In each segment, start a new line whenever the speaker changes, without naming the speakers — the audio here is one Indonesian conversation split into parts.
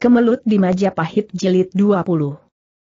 Kemelut di Majapahit Jilid 20.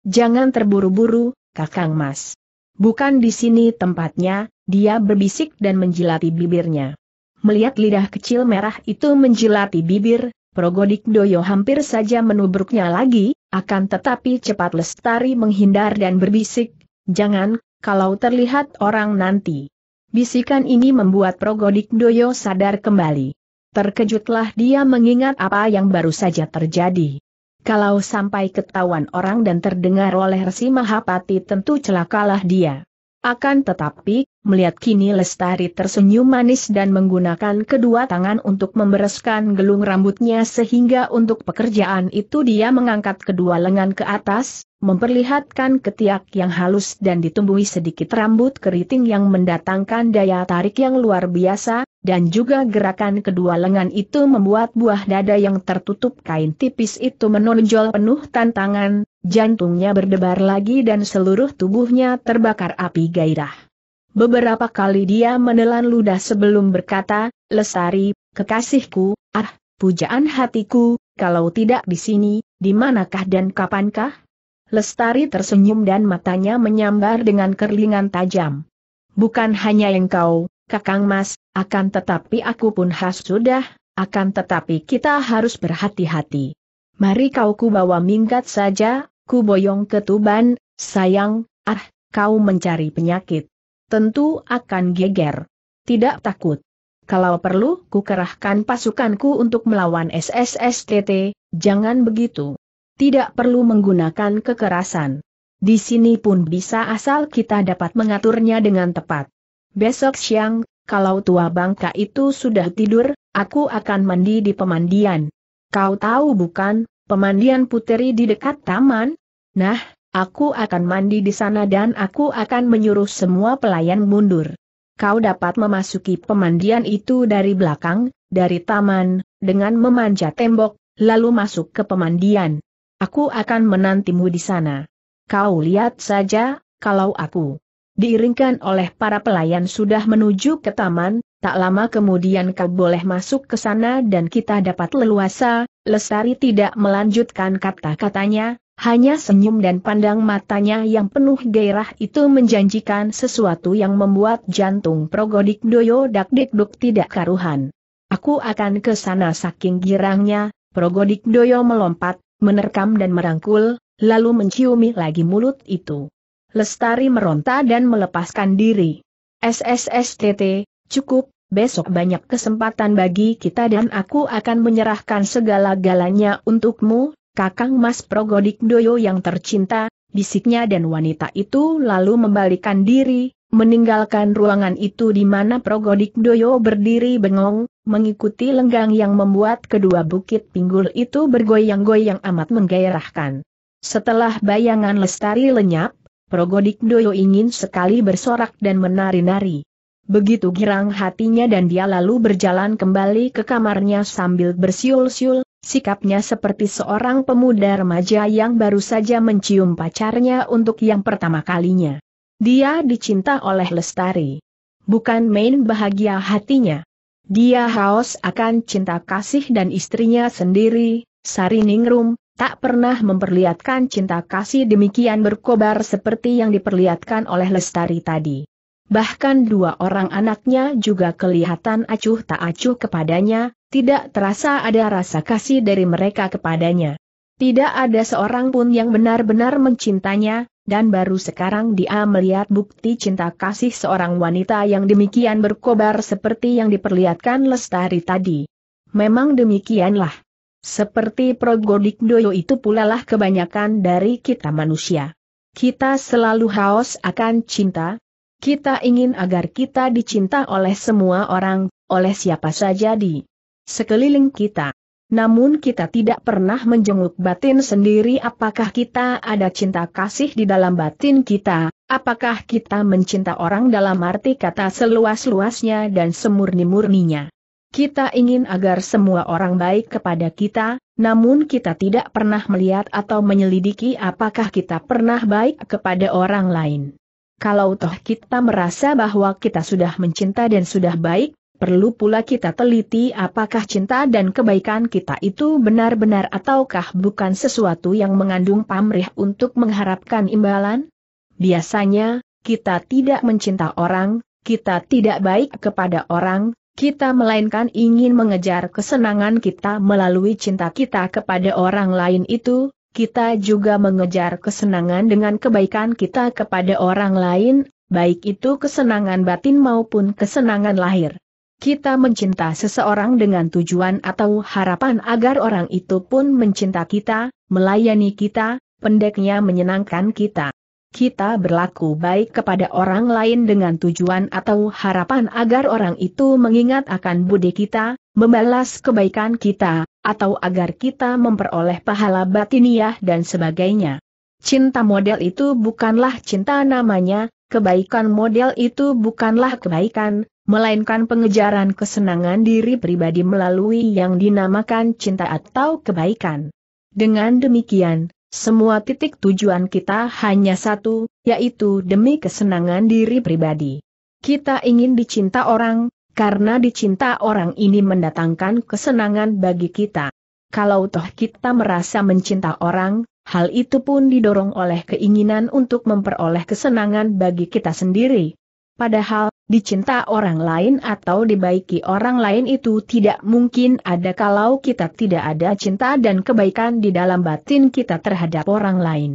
Jangan terburu-buru, Kakang Mas. Bukan di sini tempatnya, dia berbisik dan menjilati bibirnya. Melihat lidah kecil merah itu menjilati bibir, Progodik Doyo hampir saja menubruknya lagi, akan tetapi cepat lestari menghindar dan berbisik, jangan, kalau terlihat orang nanti. Bisikan ini membuat Progodik Doyo sadar kembali. Terkejutlah dia mengingat apa yang baru saja terjadi. Kalau sampai ketahuan orang dan terdengar oleh Resi Mahapati tentu celakalah dia. Akan tetapi, melihat kini Lestari tersenyum manis dan menggunakan kedua tangan untuk membereskan gelung rambutnya sehingga untuk pekerjaan itu dia mengangkat kedua lengan ke atas, memperlihatkan ketiak yang halus dan ditumbuhi sedikit rambut keriting yang mendatangkan daya tarik yang luar biasa, dan juga gerakan kedua lengan itu membuat buah dada yang tertutup kain tipis itu menonjol penuh tantangan, jantungnya berdebar lagi dan seluruh tubuhnya terbakar api gairah. Beberapa kali dia menelan ludah sebelum berkata, Lesari, kekasihku, ah, pujaan hatiku, kalau tidak di sini, di manakah dan kapankah? Lestari tersenyum dan matanya menyambar dengan kerlingan tajam. Bukan hanya engkau, Kakang Mas, akan tetapi aku pun khas sudah, akan tetapi kita harus berhati-hati. Mari kau ku bawa minggat saja, ku boyong ke Tuban, sayang, ah, kau mencari penyakit. Tentu akan geger. Tidak takut. Kalau perlu, ku kerahkan pasukanku untuk melawan SSSTT, jangan begitu. Tidak perlu menggunakan kekerasan. Di sini pun bisa asal kita dapat mengaturnya dengan tepat. Besok siang, kalau tua bangka itu sudah tidur, aku akan mandi di pemandian. Kau tahu bukan, pemandian puteri di dekat taman? Nah, aku akan mandi di sana dan aku akan menyuruh semua pelayan mundur. Kau dapat memasuki pemandian itu dari belakang, dari taman, dengan memanjat tembok, lalu masuk ke pemandian. Aku akan menantimu di sana. Kau lihat saja, kalau aku diiringkan oleh para pelayan sudah menuju ke taman, tak lama kemudian kau boleh masuk ke sana dan kita dapat leluasa, Lestari tidak melanjutkan kata-katanya, hanya senyum dan pandang matanya yang penuh gairah itu menjanjikan sesuatu yang membuat jantung Progodik Doyo dakdikduk tidak karuhan. Aku akan ke sana saking girangnya, Progodik Doyo melompat, menerkam dan merangkul, lalu menciumi lagi mulut itu. Lestari meronta dan melepaskan diri. SSSTT, cukup, besok banyak kesempatan bagi kita dan aku akan menyerahkan segala-galanya untukmu, Kakang Mas Progodik Doyo yang tercinta, bisiknya dan wanita itu lalu membalikan diri, meninggalkan ruangan itu di mana Progodik Doyo berdiri bengong, mengikuti lenggang yang membuat kedua bukit pinggul itu bergoyang-goyang amat menggairahkan. Setelah bayangan lestari lenyap, Progodik Doyo ingin sekali bersorak dan menari-nari. Begitu girang hatinya dan dia lalu berjalan kembali ke kamarnya sambil bersiul-siul, sikapnya seperti seorang pemuda remaja yang baru saja mencium pacarnya untuk yang pertama kalinya. Dia dicinta oleh Lestari. Bukan main bahagia hatinya. Dia haus akan cinta kasih dan istrinya sendiri, Sari Ningrum, tak pernah memperlihatkan cinta kasih demikian berkobar seperti yang diperlihatkan oleh Lestari tadi. Bahkan dua orang anaknya juga kelihatan acuh tak acuh kepadanya, tidak terasa ada rasa kasih dari mereka kepadanya. Tidak ada seorang pun yang benar-benar mencintanya, dan baru sekarang dia melihat bukti cinta kasih seorang wanita yang demikian berkobar seperti yang diperlihatkan Lestari tadi. Memang demikianlah. Seperti Progodik Doyo itu pula lah kebanyakan dari kita manusia. Kita selalu haus akan cinta. Kita ingin agar kita dicinta oleh semua orang, oleh siapa saja di sekeliling kita. Namun kita tidak pernah menjenguk batin sendiri apakah kita ada cinta kasih di dalam batin kita, apakah kita mencinta orang dalam arti kata seluas-luasnya dan semurni-murninya. Kita ingin agar semua orang baik kepada kita, namun kita tidak pernah melihat atau menyelidiki apakah kita pernah baik kepada orang lain. Kalau toh kita merasa bahwa kita sudah mencinta dan sudah baik, perlu pula kita teliti apakah cinta dan kebaikan kita itu benar-benar ataukah bukan sesuatu yang mengandung pamrih untuk mengharapkan imbalan. Biasanya, kita tidak mencinta orang, kita tidak baik kepada orang, kita melainkan ingin mengejar kesenangan kita melalui cinta kita kepada orang lain itu, kita juga mengejar kesenangan dengan kebaikan kita kepada orang lain, baik itu kesenangan batin maupun kesenangan lahir. Kita mencinta seseorang dengan tujuan atau harapan agar orang itu pun mencinta kita, melayani kita, pendeknya menyenangkan kita kita berlaku baik kepada orang lain dengan tujuan atau harapan agar orang itu mengingat akan budi kita, membalas kebaikan kita, atau agar kita memperoleh pahala batiniah dan sebagainya. Cinta model itu bukanlah cinta namanya, kebaikan model itu bukanlah kebaikan, melainkan pengejaran kesenangan diri pribadi melalui yang dinamakan cinta atau kebaikan. Dengan demikian, semua titik tujuan kita hanya satu, yaitu demi kesenangan diri pribadi. Kita ingin dicinta orang, karena dicinta orang ini mendatangkan kesenangan bagi kita. Kalau toh kita merasa mencinta orang, hal itu pun didorong oleh keinginan untuk memperoleh kesenangan bagi kita sendiri. Padahal, dicinta orang lain atau dibaiki orang lain itu tidak mungkin ada kalau kita tidak ada cinta dan kebaikan di dalam batin kita terhadap orang lain.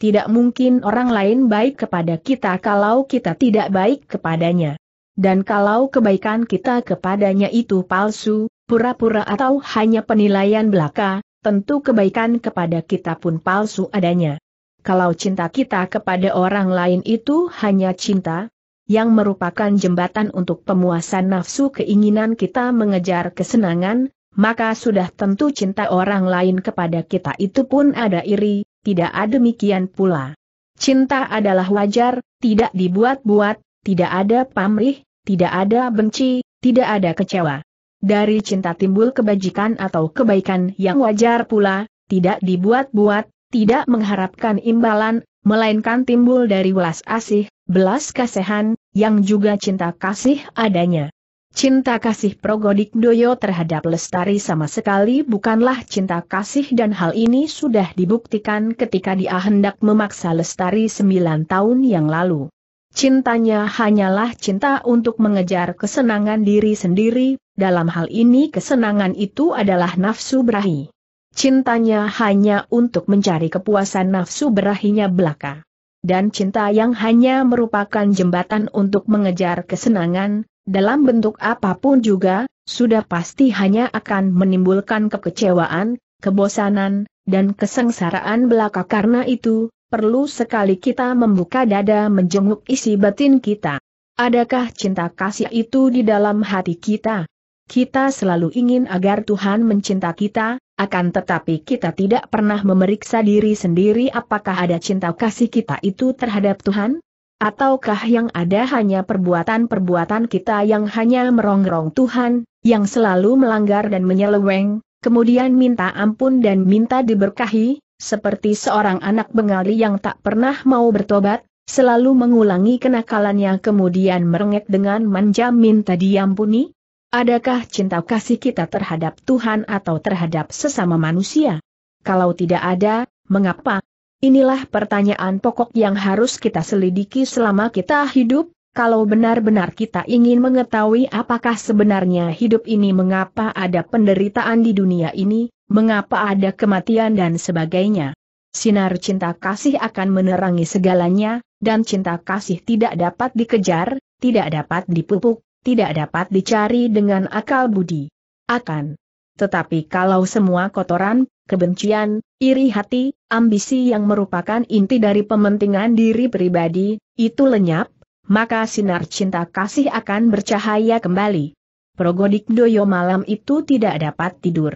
Tidak mungkin orang lain baik kepada kita kalau kita tidak baik kepadanya. Dan kalau kebaikan kita kepadanya itu palsu, pura-pura atau hanya penilaian belaka, tentu kebaikan kepada kita pun palsu adanya. Kalau cinta kita kepada orang lain itu hanya cinta, yang merupakan jembatan untuk pemuasan nafsu keinginan kita mengejar kesenangan, maka sudah tentu cinta orang lain kepada kita itu pun ada iri, tidak ada demikian pula. Cinta adalah wajar, tidak dibuat-buat, tidak ada pamrih, tidak ada benci, tidak ada kecewa. Dari cinta timbul kebajikan atau kebaikan yang wajar pula, tidak dibuat-buat, tidak mengharapkan imbalan, melainkan timbul dari welas asih, belas kasihan, yang juga cinta kasih adanya. Cinta kasih Progodik Doyo terhadap Lestari sama sekali bukanlah cinta kasih dan hal ini sudah dibuktikan ketika dia hendak memaksa Lestari sembilan tahun yang lalu. Cintanya hanyalah cinta untuk mengejar kesenangan diri sendiri, dalam hal ini kesenangan itu adalah nafsu berahi. Cintanya hanya untuk mencari kepuasan nafsu berahinya belaka dan cinta yang hanya merupakan jembatan untuk mengejar kesenangan, dalam bentuk apapun juga, sudah pasti hanya akan menimbulkan kekecewaan, kebosanan, dan kesengsaraan belaka karena itu, perlu sekali kita membuka dada menjenguk isi batin kita. Adakah cinta kasih itu di dalam hati kita? Kita selalu ingin agar Tuhan mencinta kita, akan tetapi kita tidak pernah memeriksa diri sendiri apakah ada cinta kasih kita itu terhadap Tuhan? Ataukah yang ada hanya perbuatan-perbuatan kita yang hanya merongrong Tuhan, yang selalu melanggar dan menyeleweng, kemudian minta ampun dan minta diberkahi, seperti seorang anak bengali yang tak pernah mau bertobat, selalu mengulangi kenakalannya kemudian merengek dengan manja minta diampuni? Adakah cinta kasih kita terhadap Tuhan atau terhadap sesama manusia? Kalau tidak ada, mengapa? Inilah pertanyaan pokok yang harus kita selidiki selama kita hidup, kalau benar-benar kita ingin mengetahui apakah sebenarnya hidup ini mengapa ada penderitaan di dunia ini, mengapa ada kematian dan sebagainya. Sinar cinta kasih akan menerangi segalanya, dan cinta kasih tidak dapat dikejar, tidak dapat dipupuk, tidak dapat dicari dengan akal budi. Akan. Tetapi kalau semua kotoran, kebencian, iri hati, ambisi yang merupakan inti dari pementingan diri pribadi, itu lenyap, maka sinar cinta kasih akan bercahaya kembali. Progodik Doyo malam itu tidak dapat tidur.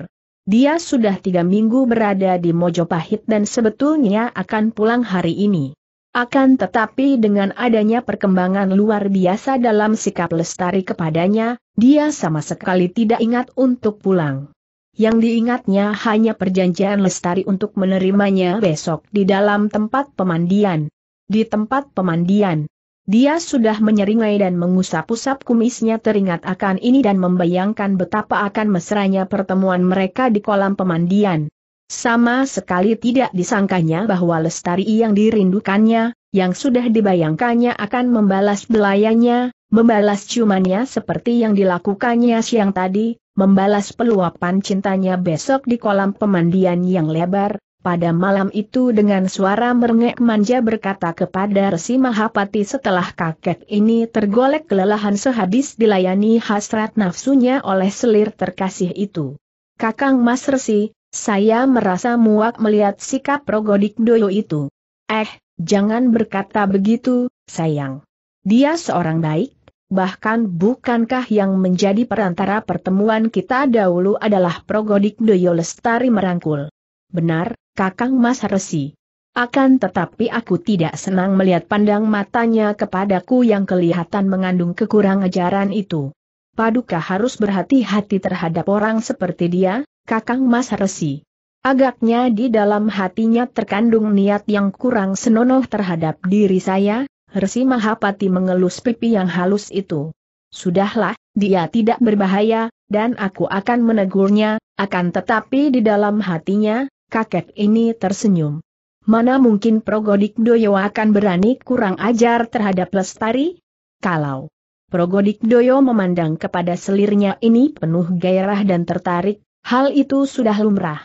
Dia sudah tiga minggu berada di Mojopahit dan sebetulnya akan pulang hari ini. Akan tetapi dengan adanya perkembangan luar biasa dalam sikap lestari kepadanya, dia sama sekali tidak ingat untuk pulang. Yang diingatnya hanya perjanjian lestari untuk menerimanya besok di dalam tempat pemandian. Di tempat pemandian, dia sudah menyeringai dan mengusap-usap kumisnya teringat akan ini dan membayangkan betapa akan mesranya pertemuan mereka di kolam pemandian. Sama sekali tidak disangkanya bahwa Lestari yang dirindukannya, yang sudah dibayangkannya akan membalas belayanya, membalas ciumannya seperti yang dilakukannya siang tadi, membalas peluapan cintanya besok di kolam pemandian yang lebar, pada malam itu dengan suara merengek manja berkata kepada Resi Mahapati setelah kakek ini tergolek kelelahan sehabis dilayani hasrat nafsunya oleh selir terkasih itu. Kakang Mas Resi, saya merasa muak melihat sikap Rogodik Doyo itu. Eh, jangan berkata begitu, sayang. Dia seorang baik, bahkan bukankah yang menjadi perantara pertemuan kita dahulu adalah Progodik Doyo Lestari merangkul. Benar, Kakang Mas Resi. Akan tetapi aku tidak senang melihat pandang matanya kepadaku yang kelihatan mengandung kekurang ajaran itu. Paduka harus berhati-hati terhadap orang seperti dia, Kakang Mas Resi. Agaknya di dalam hatinya terkandung niat yang kurang senonoh terhadap diri saya, Resi Mahapati mengelus pipi yang halus itu. Sudahlah, dia tidak berbahaya, dan aku akan menegurnya, akan tetapi di dalam hatinya, kakek ini tersenyum. Mana mungkin Progodik Doyo akan berani kurang ajar terhadap Lestari? Kalau Progodik Doyo memandang kepada selirnya ini penuh gairah dan tertarik, Hal itu sudah lumrah.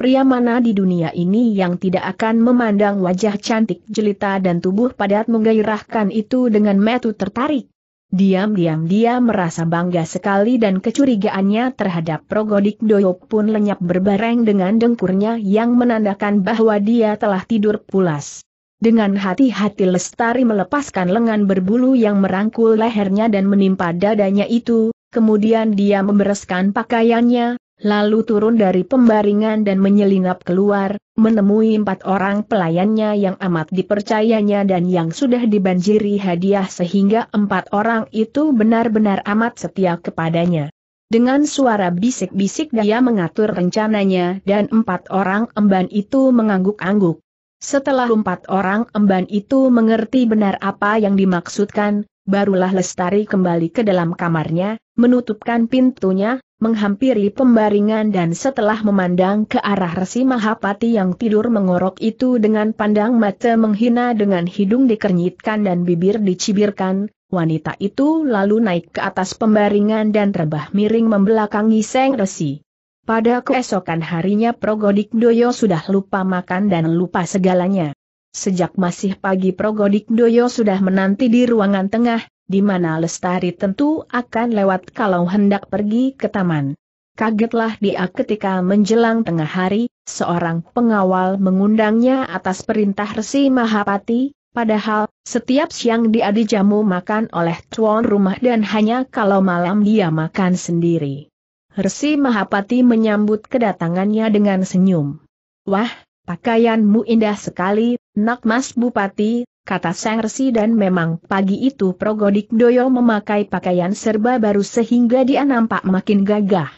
Pria mana di dunia ini yang tidak akan memandang wajah cantik jelita dan tubuh padat menggairahkan itu dengan metu tertarik? Diam-diam dia merasa bangga sekali dan kecurigaannya terhadap Progodik Doyo pun lenyap berbareng dengan dengkurnya yang menandakan bahwa dia telah tidur pulas. Dengan hati-hati Lestari melepaskan lengan berbulu yang merangkul lehernya dan menimpa dadanya itu, kemudian dia membereskan pakaiannya, lalu turun dari pembaringan dan menyelinap keluar, menemui empat orang pelayannya yang amat dipercayanya dan yang sudah dibanjiri hadiah sehingga empat orang itu benar-benar amat setia kepadanya. Dengan suara bisik-bisik dia mengatur rencananya dan empat orang emban itu mengangguk-angguk. Setelah empat orang emban itu mengerti benar apa yang dimaksudkan, barulah Lestari kembali ke dalam kamarnya, menutupkan pintunya, menghampiri pembaringan dan setelah memandang ke arah Resi Mahapati yang tidur mengorok itu dengan pandang mata menghina dengan hidung dikernyitkan dan bibir dicibirkan, wanita itu lalu naik ke atas pembaringan dan rebah miring membelakangi Seng Resi. Pada keesokan harinya Progodik Doyo sudah lupa makan dan lupa segalanya. Sejak masih pagi Progodik Doyo sudah menanti di ruangan tengah, di mana Lestari tentu akan lewat kalau hendak pergi ke taman. Kagetlah dia ketika menjelang tengah hari, seorang pengawal mengundangnya atas perintah Resi Mahapati, padahal, setiap siang dia dijamu makan oleh tuan rumah dan hanya kalau malam dia makan sendiri. Resi Mahapati menyambut kedatangannya dengan senyum. Wah, pakaianmu indah sekali, nak mas bupati, kata Sang Resi dan memang pagi itu Progodik Doyo memakai pakaian serba baru sehingga dia nampak makin gagah.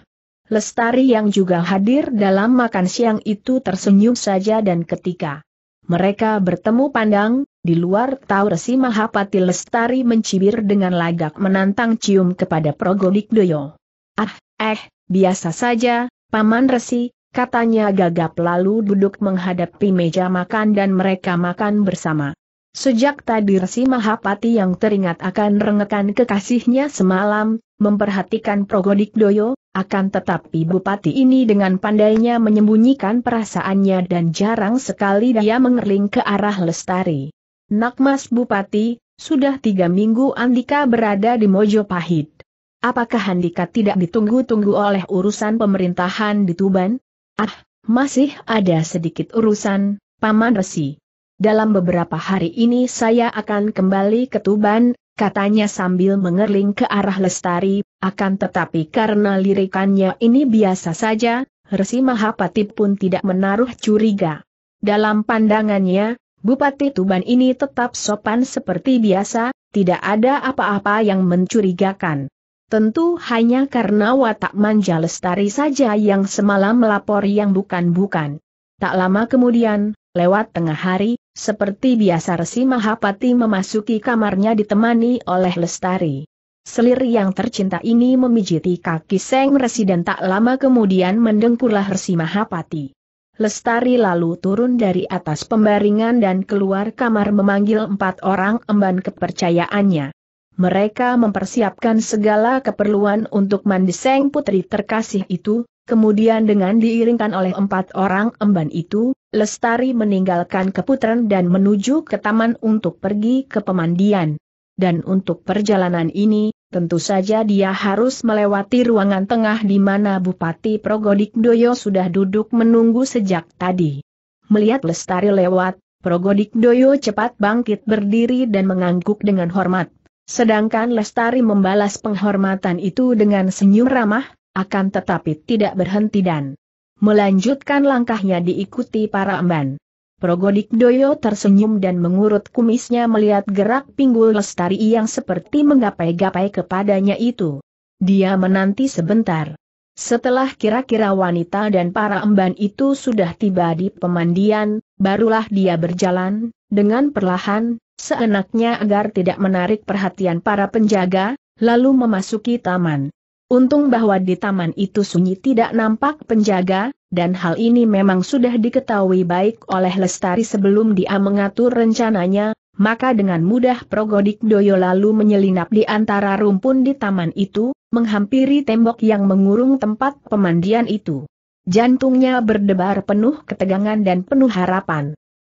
Lestari yang juga hadir dalam makan siang itu tersenyum saja dan ketika mereka bertemu pandang, di luar tahu Resi Mahapati Lestari mencibir dengan lagak menantang cium kepada Progodik Doyo. Ah, eh, biasa saja, Paman Resi, katanya gagap lalu duduk menghadapi meja makan dan mereka makan bersama. Sejak tadi Resi Mahapati yang teringat akan rengekan kekasihnya semalam, memperhatikan Progodik Doyo, akan tetapi bupati ini dengan pandainya menyembunyikan perasaannya dan jarang sekali dia mengerling ke arah Lestari. Nakmas Bupati, sudah tiga minggu Andika berada di Mojopahit. Apakah Andika tidak ditunggu-tunggu oleh urusan pemerintahan di Tuban? Ah, masih ada sedikit urusan, Paman Resi dalam beberapa hari ini saya akan kembali ke Tuban, katanya sambil mengerling ke arah Lestari, akan tetapi karena lirikannya ini biasa saja, Resi Mahapati pun tidak menaruh curiga. Dalam pandangannya, Bupati Tuban ini tetap sopan seperti biasa, tidak ada apa-apa yang mencurigakan. Tentu hanya karena watak manja Lestari saja yang semalam melapor yang bukan-bukan. Tak lama kemudian, lewat tengah hari, seperti biasa Resi Mahapati memasuki kamarnya ditemani oleh Lestari. Selir yang tercinta ini memijiti kaki Seng Resi dan tak lama kemudian mendengkurlah Resi Mahapati. Lestari lalu turun dari atas pembaringan dan keluar kamar memanggil empat orang emban kepercayaannya. Mereka mempersiapkan segala keperluan untuk mandi Seng Putri terkasih itu, kemudian dengan diiringkan oleh empat orang emban itu, Lestari meninggalkan keputren dan menuju ke taman untuk pergi ke pemandian. Dan untuk perjalanan ini, tentu saja dia harus melewati ruangan tengah di mana Bupati Progodikdoyo sudah duduk menunggu sejak tadi. Melihat Lestari lewat, Progodikdoyo cepat bangkit berdiri dan mengangguk dengan hormat. Sedangkan Lestari membalas penghormatan itu dengan senyum ramah, akan tetapi tidak berhenti dan melanjutkan langkahnya diikuti para emban. Progodik Doyo tersenyum dan mengurut kumisnya melihat gerak pinggul lestari yang seperti menggapai-gapai kepadanya itu. Dia menanti sebentar. Setelah kira-kira wanita dan para emban itu sudah tiba di pemandian, barulah dia berjalan, dengan perlahan, seenaknya agar tidak menarik perhatian para penjaga, lalu memasuki taman. Untung bahwa di taman itu sunyi tidak nampak penjaga, dan hal ini memang sudah diketahui baik oleh Lestari sebelum dia mengatur rencananya, maka dengan mudah Progodik Doyo lalu menyelinap di antara rumpun di taman itu, menghampiri tembok yang mengurung tempat pemandian itu. Jantungnya berdebar penuh ketegangan dan penuh harapan.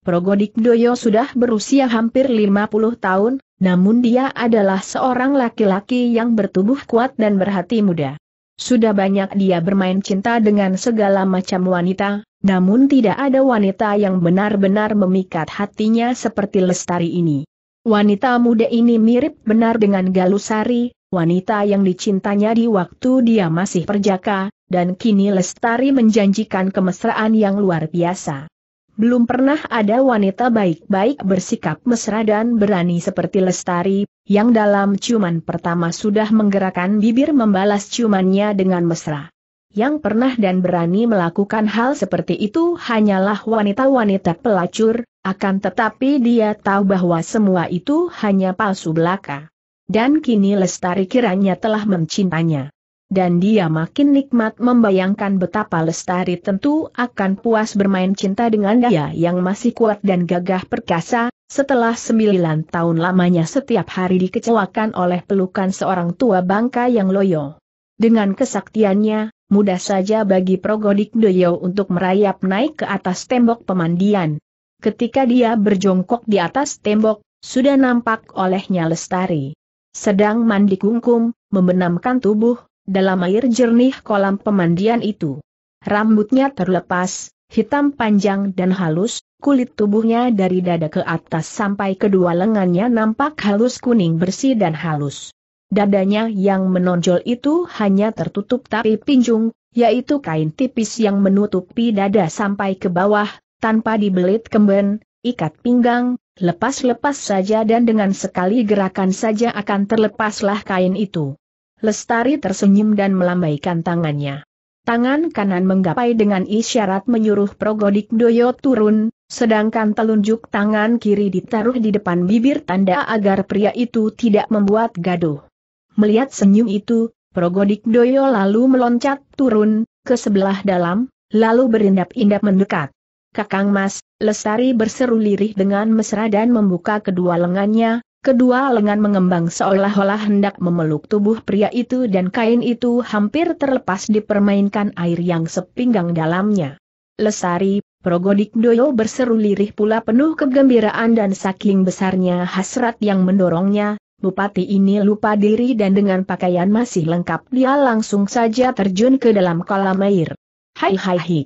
Progodik Doyo sudah berusia hampir 50 tahun, namun dia adalah seorang laki-laki yang bertubuh kuat dan berhati muda. Sudah banyak dia bermain cinta dengan segala macam wanita, namun tidak ada wanita yang benar-benar memikat hatinya seperti Lestari ini. Wanita muda ini mirip benar dengan Galusari, wanita yang dicintanya di waktu dia masih perjaka, dan kini Lestari menjanjikan kemesraan yang luar biasa. Belum pernah ada wanita baik-baik bersikap mesra dan berani seperti Lestari, yang dalam ciuman pertama sudah menggerakkan bibir membalas ciumannya dengan mesra. Yang pernah dan berani melakukan hal seperti itu hanyalah wanita-wanita pelacur, akan tetapi dia tahu bahwa semua itu hanya palsu belaka. Dan kini Lestari kiranya telah mencintanya dan dia makin nikmat membayangkan betapa Lestari tentu akan puas bermain cinta dengan dia yang masih kuat dan gagah perkasa, setelah sembilan tahun lamanya setiap hari dikecewakan oleh pelukan seorang tua bangka yang loyo. Dengan kesaktiannya, mudah saja bagi Progodik Doyo untuk merayap naik ke atas tembok pemandian. Ketika dia berjongkok di atas tembok, sudah nampak olehnya Lestari. Sedang mandi kungkum, membenamkan tubuh, dalam air jernih kolam pemandian itu. Rambutnya terlepas, hitam panjang dan halus, kulit tubuhnya dari dada ke atas sampai kedua lengannya nampak halus kuning bersih dan halus. Dadanya yang menonjol itu hanya tertutup tapi pinjung, yaitu kain tipis yang menutupi dada sampai ke bawah, tanpa dibelit kemben, ikat pinggang, lepas-lepas saja dan dengan sekali gerakan saja akan terlepaslah kain itu. Lestari tersenyum dan melambaikan tangannya. Tangan kanan menggapai dengan isyarat menyuruh Progodik Doyo turun, sedangkan telunjuk tangan kiri ditaruh di depan bibir tanda agar pria itu tidak membuat gaduh. Melihat senyum itu, Progodik Doyo lalu meloncat turun, ke sebelah dalam, lalu berindap-indap mendekat. Kakang Mas, Lestari berseru lirih dengan mesra dan membuka kedua lengannya, Kedua lengan mengembang seolah-olah hendak memeluk tubuh pria itu dan kain itu hampir terlepas dipermainkan air yang sepinggang dalamnya. Lesari, Progodik Doyo berseru lirih pula penuh kegembiraan dan saking besarnya hasrat yang mendorongnya, bupati ini lupa diri dan dengan pakaian masih lengkap dia langsung saja terjun ke dalam kolam air. Hai hai hai.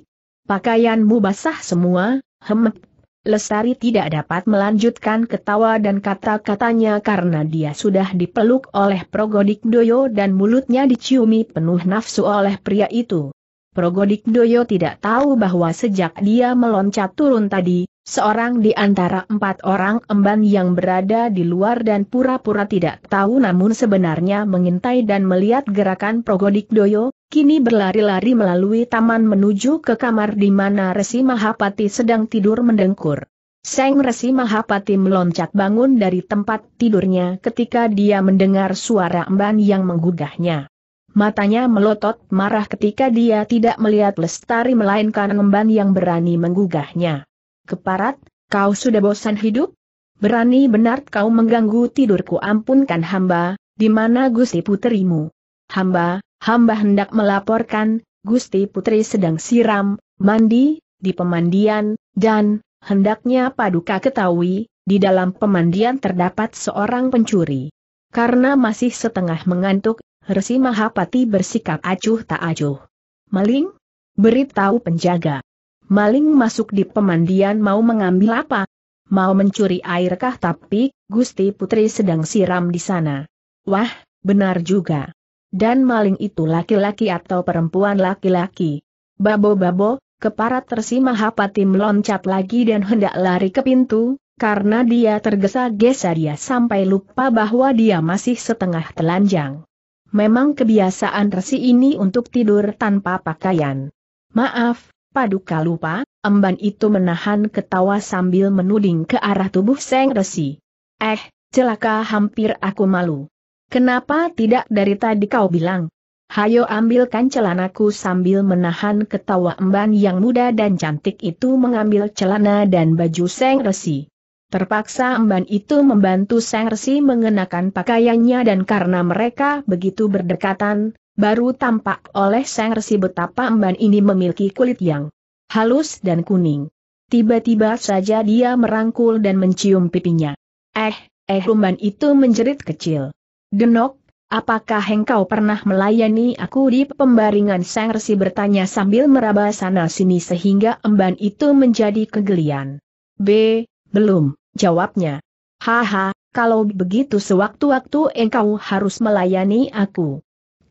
Pakaianmu basah semua, hemek Lesari tidak dapat melanjutkan ketawa dan kata-katanya karena dia sudah dipeluk oleh Progodik Doyo dan mulutnya diciumi penuh nafsu oleh pria itu. Progodik Doyo tidak tahu bahwa sejak dia meloncat turun tadi, seorang di antara empat orang emban yang berada di luar dan pura-pura tidak tahu namun sebenarnya mengintai dan melihat gerakan Progodik Doyo, kini berlari-lari melalui taman menuju ke kamar di mana Resi Mahapati sedang tidur mendengkur. Seng Resi Mahapati meloncat bangun dari tempat tidurnya ketika dia mendengar suara emban yang menggugahnya. Matanya melotot marah ketika dia tidak melihat Lestari melainkan emban yang berani menggugahnya. Keparat, kau sudah bosan hidup? Berani benar kau mengganggu tidurku ampunkan hamba, di mana Gusti puterimu? Hamba, hamba hendak melaporkan, Gusti Putri sedang siram, mandi, di pemandian, dan, hendaknya paduka ketahui, di dalam pemandian terdapat seorang pencuri. Karena masih setengah mengantuk, Resi Mahapati bersikap acuh tak acuh. Maling? Beritahu penjaga. Maling masuk di pemandian mau mengambil apa? Mau mencuri airkah tapi, Gusti Putri sedang siram di sana. Wah, benar juga. Dan maling itu laki-laki atau perempuan laki-laki. Babo-babo, keparat tersima Hapatim loncat lagi dan hendak lari ke pintu, karena dia tergesa-gesa dia sampai lupa bahwa dia masih setengah telanjang. Memang kebiasaan resi ini untuk tidur tanpa pakaian. Maaf, paduka lupa, emban itu menahan ketawa sambil menuding ke arah tubuh seng resi. Eh, celaka hampir aku malu. Kenapa tidak dari tadi kau bilang? Hayo ambilkan celanaku sambil menahan ketawa emban yang muda dan cantik itu mengambil celana dan baju Seng Resi. Terpaksa emban itu membantu Seng Resi mengenakan pakaiannya dan karena mereka begitu berdekatan, baru tampak oleh Seng Resi betapa emban ini memiliki kulit yang halus dan kuning. Tiba-tiba saja dia merangkul dan mencium pipinya. Eh, eh emban itu menjerit kecil. Genok, apakah engkau pernah melayani aku di pembaringan sang resi bertanya sambil meraba sana-sini sehingga emban itu menjadi kegelian. B. Belum, jawabnya. Haha, kalau begitu sewaktu-waktu engkau harus melayani aku.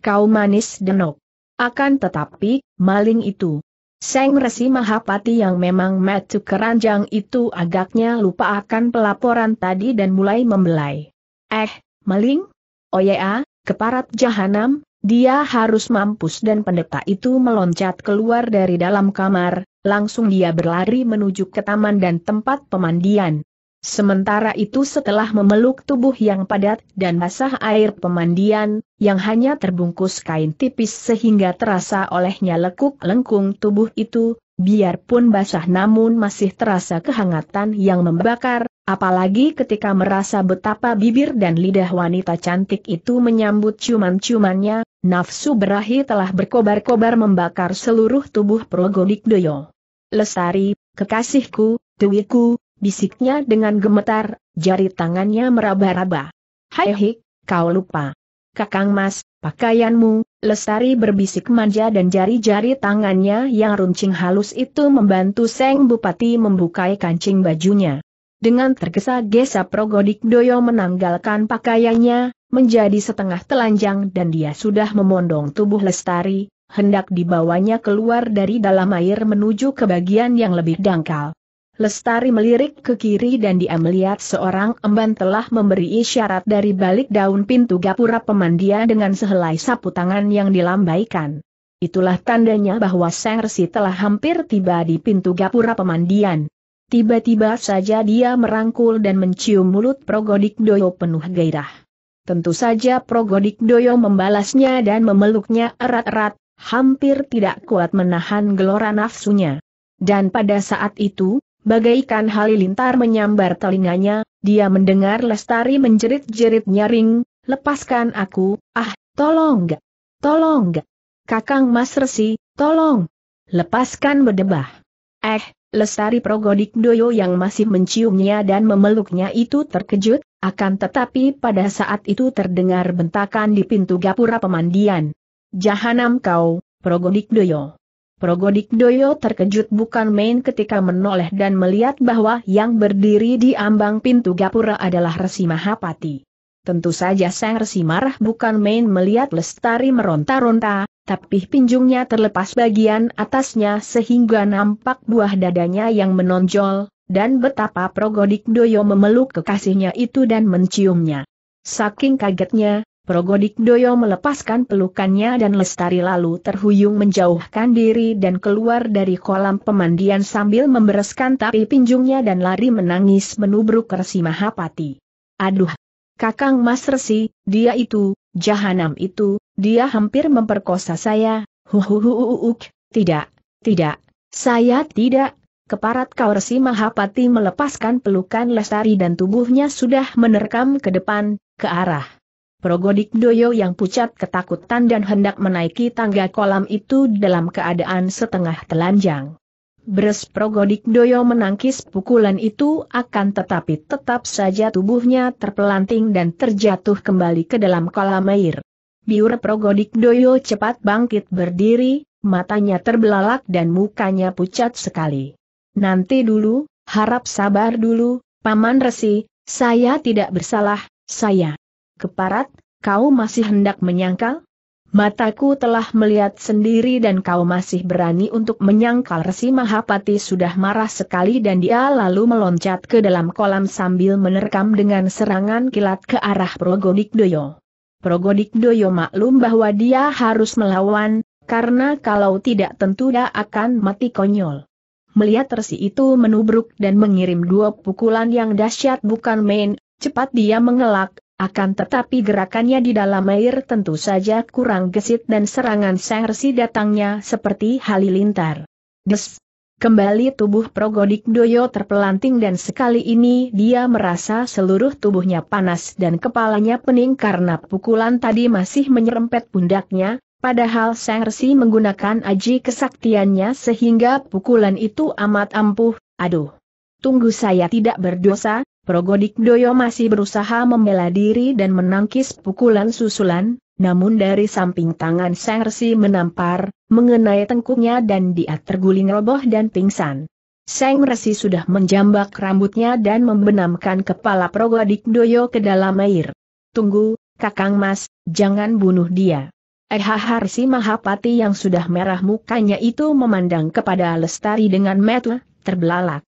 Kau manis denok. Akan tetapi, maling itu. Seng Resi Mahapati yang memang metu keranjang itu agaknya lupa akan pelaporan tadi dan mulai membelai. Eh, maling? Oya, oh ah, keparat jahanam, dia harus mampus dan pendeta itu meloncat keluar dari dalam kamar, langsung dia berlari menuju ke taman dan tempat pemandian. Sementara itu setelah memeluk tubuh yang padat dan basah air pemandian, yang hanya terbungkus kain tipis sehingga terasa olehnya lekuk lengkung tubuh itu, biarpun basah namun masih terasa kehangatan yang membakar, Apalagi ketika merasa betapa bibir dan lidah wanita cantik itu menyambut ciuman cumannya nafsu berahi telah berkobar-kobar membakar seluruh tubuh Progodik Doyo. Lestari, kekasihku, tuiku, bisiknya dengan gemetar, jari tangannya meraba-raba. Hai hik, kau lupa. Kakang mas, pakaianmu, Lestari berbisik manja dan jari-jari tangannya yang runcing halus itu membantu Seng Bupati membukai kancing bajunya. Dengan tergesa-gesa Progodik Doyo menanggalkan pakaiannya, menjadi setengah telanjang dan dia sudah memondong tubuh Lestari, hendak dibawanya keluar dari dalam air menuju ke bagian yang lebih dangkal. Lestari melirik ke kiri dan dia melihat seorang emban telah memberi isyarat dari balik daun pintu gapura pemandian dengan sehelai sapu tangan yang dilambaikan. Itulah tandanya bahwa Resi telah hampir tiba di pintu gapura pemandian. Tiba-tiba saja dia merangkul dan mencium mulut Progodik Doyo penuh gairah. Tentu saja Progodik Doyo membalasnya dan memeluknya erat-erat, hampir tidak kuat menahan gelora nafsunya. Dan pada saat itu, bagaikan halilintar menyambar telinganya, dia mendengar Lestari menjerit-jerit nyaring, lepaskan aku, ah, tolong tolong Kakang Mas Resi, tolong. Lepaskan bedebah. Eh, Lestari Progodikdoyo yang masih menciumnya dan memeluknya itu terkejut, akan tetapi pada saat itu terdengar bentakan di pintu gapura pemandian. Jahanam kau, Progodikdoyo. Progodikdoyo terkejut bukan main ketika menoleh dan melihat bahwa yang berdiri di ambang pintu gapura adalah Resi Mahapati. Tentu saja sang Resi marah bukan main melihat Lestari meronta-ronta, tapi pinjungnya terlepas bagian atasnya sehingga nampak buah dadanya yang menonjol, dan betapa Progodik Doyo memeluk kekasihnya itu dan menciumnya. Saking kagetnya, Progodik Doyo melepaskan pelukannya dan Lestari lalu terhuyung menjauhkan diri dan keluar dari kolam pemandian sambil membereskan tapi pinjungnya dan lari menangis menubruk Resi Mahapati. Aduh! Kakang Mas Resi, dia itu, Jahanam itu, dia hampir memperkosa saya, huhuhuhuuk, tidak, tidak, saya tidak, Keparat kau resi Mahapati melepaskan pelukan Lestari dan tubuhnya sudah menerkam ke depan, ke arah. Progodik Doyo yang pucat ketakutan dan hendak menaiki tangga kolam itu dalam keadaan setengah telanjang. Bres Doyo menangkis pukulan itu akan tetapi tetap saja tubuhnya terpelanting dan terjatuh kembali ke dalam kolam air. Biur Doyo cepat bangkit berdiri, matanya terbelalak dan mukanya pucat sekali. Nanti dulu, harap sabar dulu, Paman Resi, saya tidak bersalah, saya. Keparat, kau masih hendak menyangkal? Mataku telah melihat sendiri dan kau masih berani untuk menyangkal Resi Mahapati sudah marah sekali dan dia lalu meloncat ke dalam kolam sambil menerkam dengan serangan kilat ke arah Progodik Doyo. Progodik Doyo maklum bahwa dia harus melawan, karena kalau tidak tentu dia akan mati konyol. Melihat Resi itu menubruk dan mengirim dua pukulan yang dahsyat bukan main, cepat dia mengelak, akan tetapi gerakannya di dalam air tentu saja kurang gesit dan serangan Sanghersi datangnya seperti halilintar. Des! Kembali tubuh Progodik Doyo terpelanting dan sekali ini dia merasa seluruh tubuhnya panas dan kepalanya pening karena pukulan tadi masih menyerempet pundaknya, padahal Sanghersi menggunakan aji kesaktiannya sehingga pukulan itu amat ampuh, aduh. Tunggu saya tidak berdosa, Progodik Doyo masih berusaha membela diri dan menangkis pukulan susulan, namun dari samping tangan Sang Resi menampar, mengenai tengkuknya dan dia terguling roboh dan pingsan. Sang Resi sudah menjambak rambutnya dan membenamkan kepala Progodik Doyo ke dalam air. Tunggu, Kakang Mas, jangan bunuh dia. si Mahapati yang sudah merah mukanya itu memandang kepada Lestari dengan metu, terbelalak.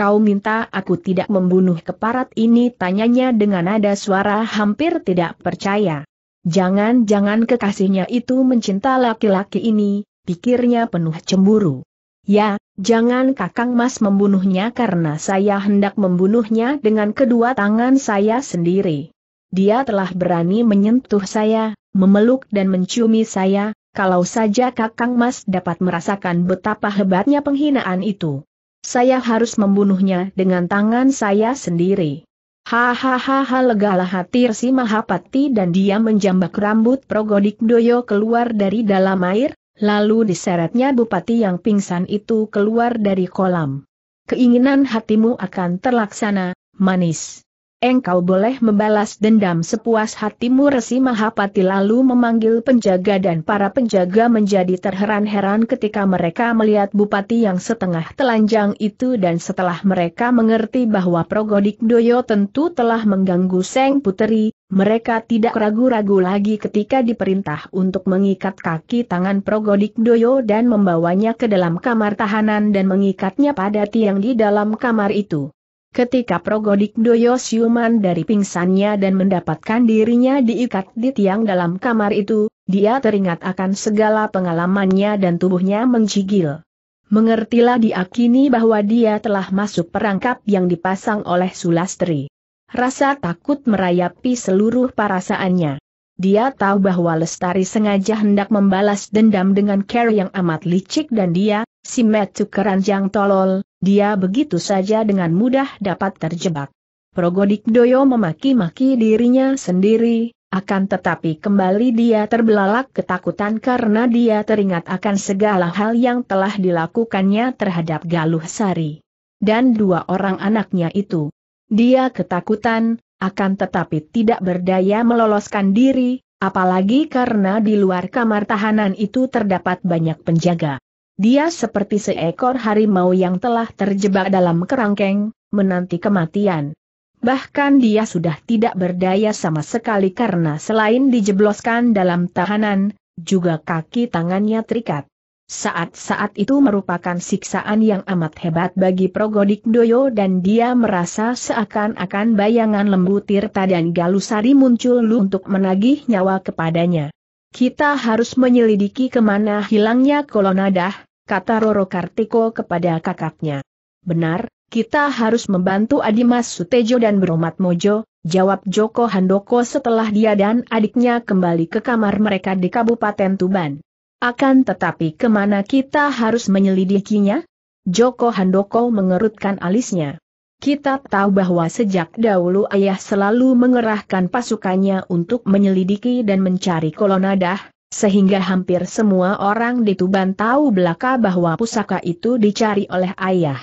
Kau minta aku tidak membunuh keparat ini tanyanya dengan nada suara hampir tidak percaya. Jangan-jangan kekasihnya itu mencinta laki-laki ini, pikirnya penuh cemburu. Ya, jangan kakang mas membunuhnya karena saya hendak membunuhnya dengan kedua tangan saya sendiri. Dia telah berani menyentuh saya, memeluk dan menciumi saya, kalau saja kakang mas dapat merasakan betapa hebatnya penghinaan itu. Saya harus membunuhnya dengan tangan saya sendiri. Hahaha legalah hati si Mahapati dan dia menjambak rambut Progodik Doyo keluar dari dalam air, lalu diseretnya bupati yang pingsan itu keluar dari kolam. Keinginan hatimu akan terlaksana, manis engkau boleh membalas dendam sepuas hatimu Resi Mahapati lalu memanggil penjaga dan para penjaga menjadi terheran-heran ketika mereka melihat bupati yang setengah telanjang itu dan setelah mereka mengerti bahwa Progodik Doyo tentu telah mengganggu Seng Puteri, mereka tidak ragu-ragu lagi ketika diperintah untuk mengikat kaki tangan Progodik Doyo dan membawanya ke dalam kamar tahanan dan mengikatnya pada tiang di dalam kamar itu. Ketika Progodik Doyo siuman dari pingsannya dan mendapatkan dirinya diikat di tiang dalam kamar itu, dia teringat akan segala pengalamannya dan tubuhnya menggigil. Mengertilah diakini bahwa dia telah masuk perangkap yang dipasang oleh Sulastri. Rasa takut merayapi seluruh perasaannya. Dia tahu bahwa Lestari sengaja hendak membalas dendam dengan cara yang amat licik dan dia, Si Metu keranjang tolol, dia begitu saja dengan mudah dapat terjebak. Progodik Doyo memaki-maki dirinya sendiri, akan tetapi kembali dia terbelalak ketakutan karena dia teringat akan segala hal yang telah dilakukannya terhadap Galuh Sari. Dan dua orang anaknya itu. Dia ketakutan, akan tetapi tidak berdaya meloloskan diri, apalagi karena di luar kamar tahanan itu terdapat banyak penjaga. Dia seperti seekor harimau yang telah terjebak dalam kerangkeng, menanti kematian. Bahkan dia sudah tidak berdaya sama sekali karena selain dijebloskan dalam tahanan, juga kaki tangannya terikat. Saat-saat itu merupakan siksaan yang amat hebat bagi Progodik Doyo dan dia merasa seakan-akan bayangan lembu Tirta dan Galusari muncul untuk menagih nyawa kepadanya. Kita harus menyelidiki kemana hilangnya Kolonadah, kata Roro Kartiko kepada kakaknya. Benar, kita harus membantu Adimas Sutejo dan Beromat Mojo, jawab Joko Handoko setelah dia dan adiknya kembali ke kamar mereka di Kabupaten Tuban. Akan tetapi kemana kita harus menyelidikinya? Joko Handoko mengerutkan alisnya. Kita tahu bahwa sejak dahulu ayah selalu mengerahkan pasukannya untuk menyelidiki dan mencari kolonadah, sehingga hampir semua orang di Tuban tahu belaka bahwa pusaka itu dicari oleh ayah.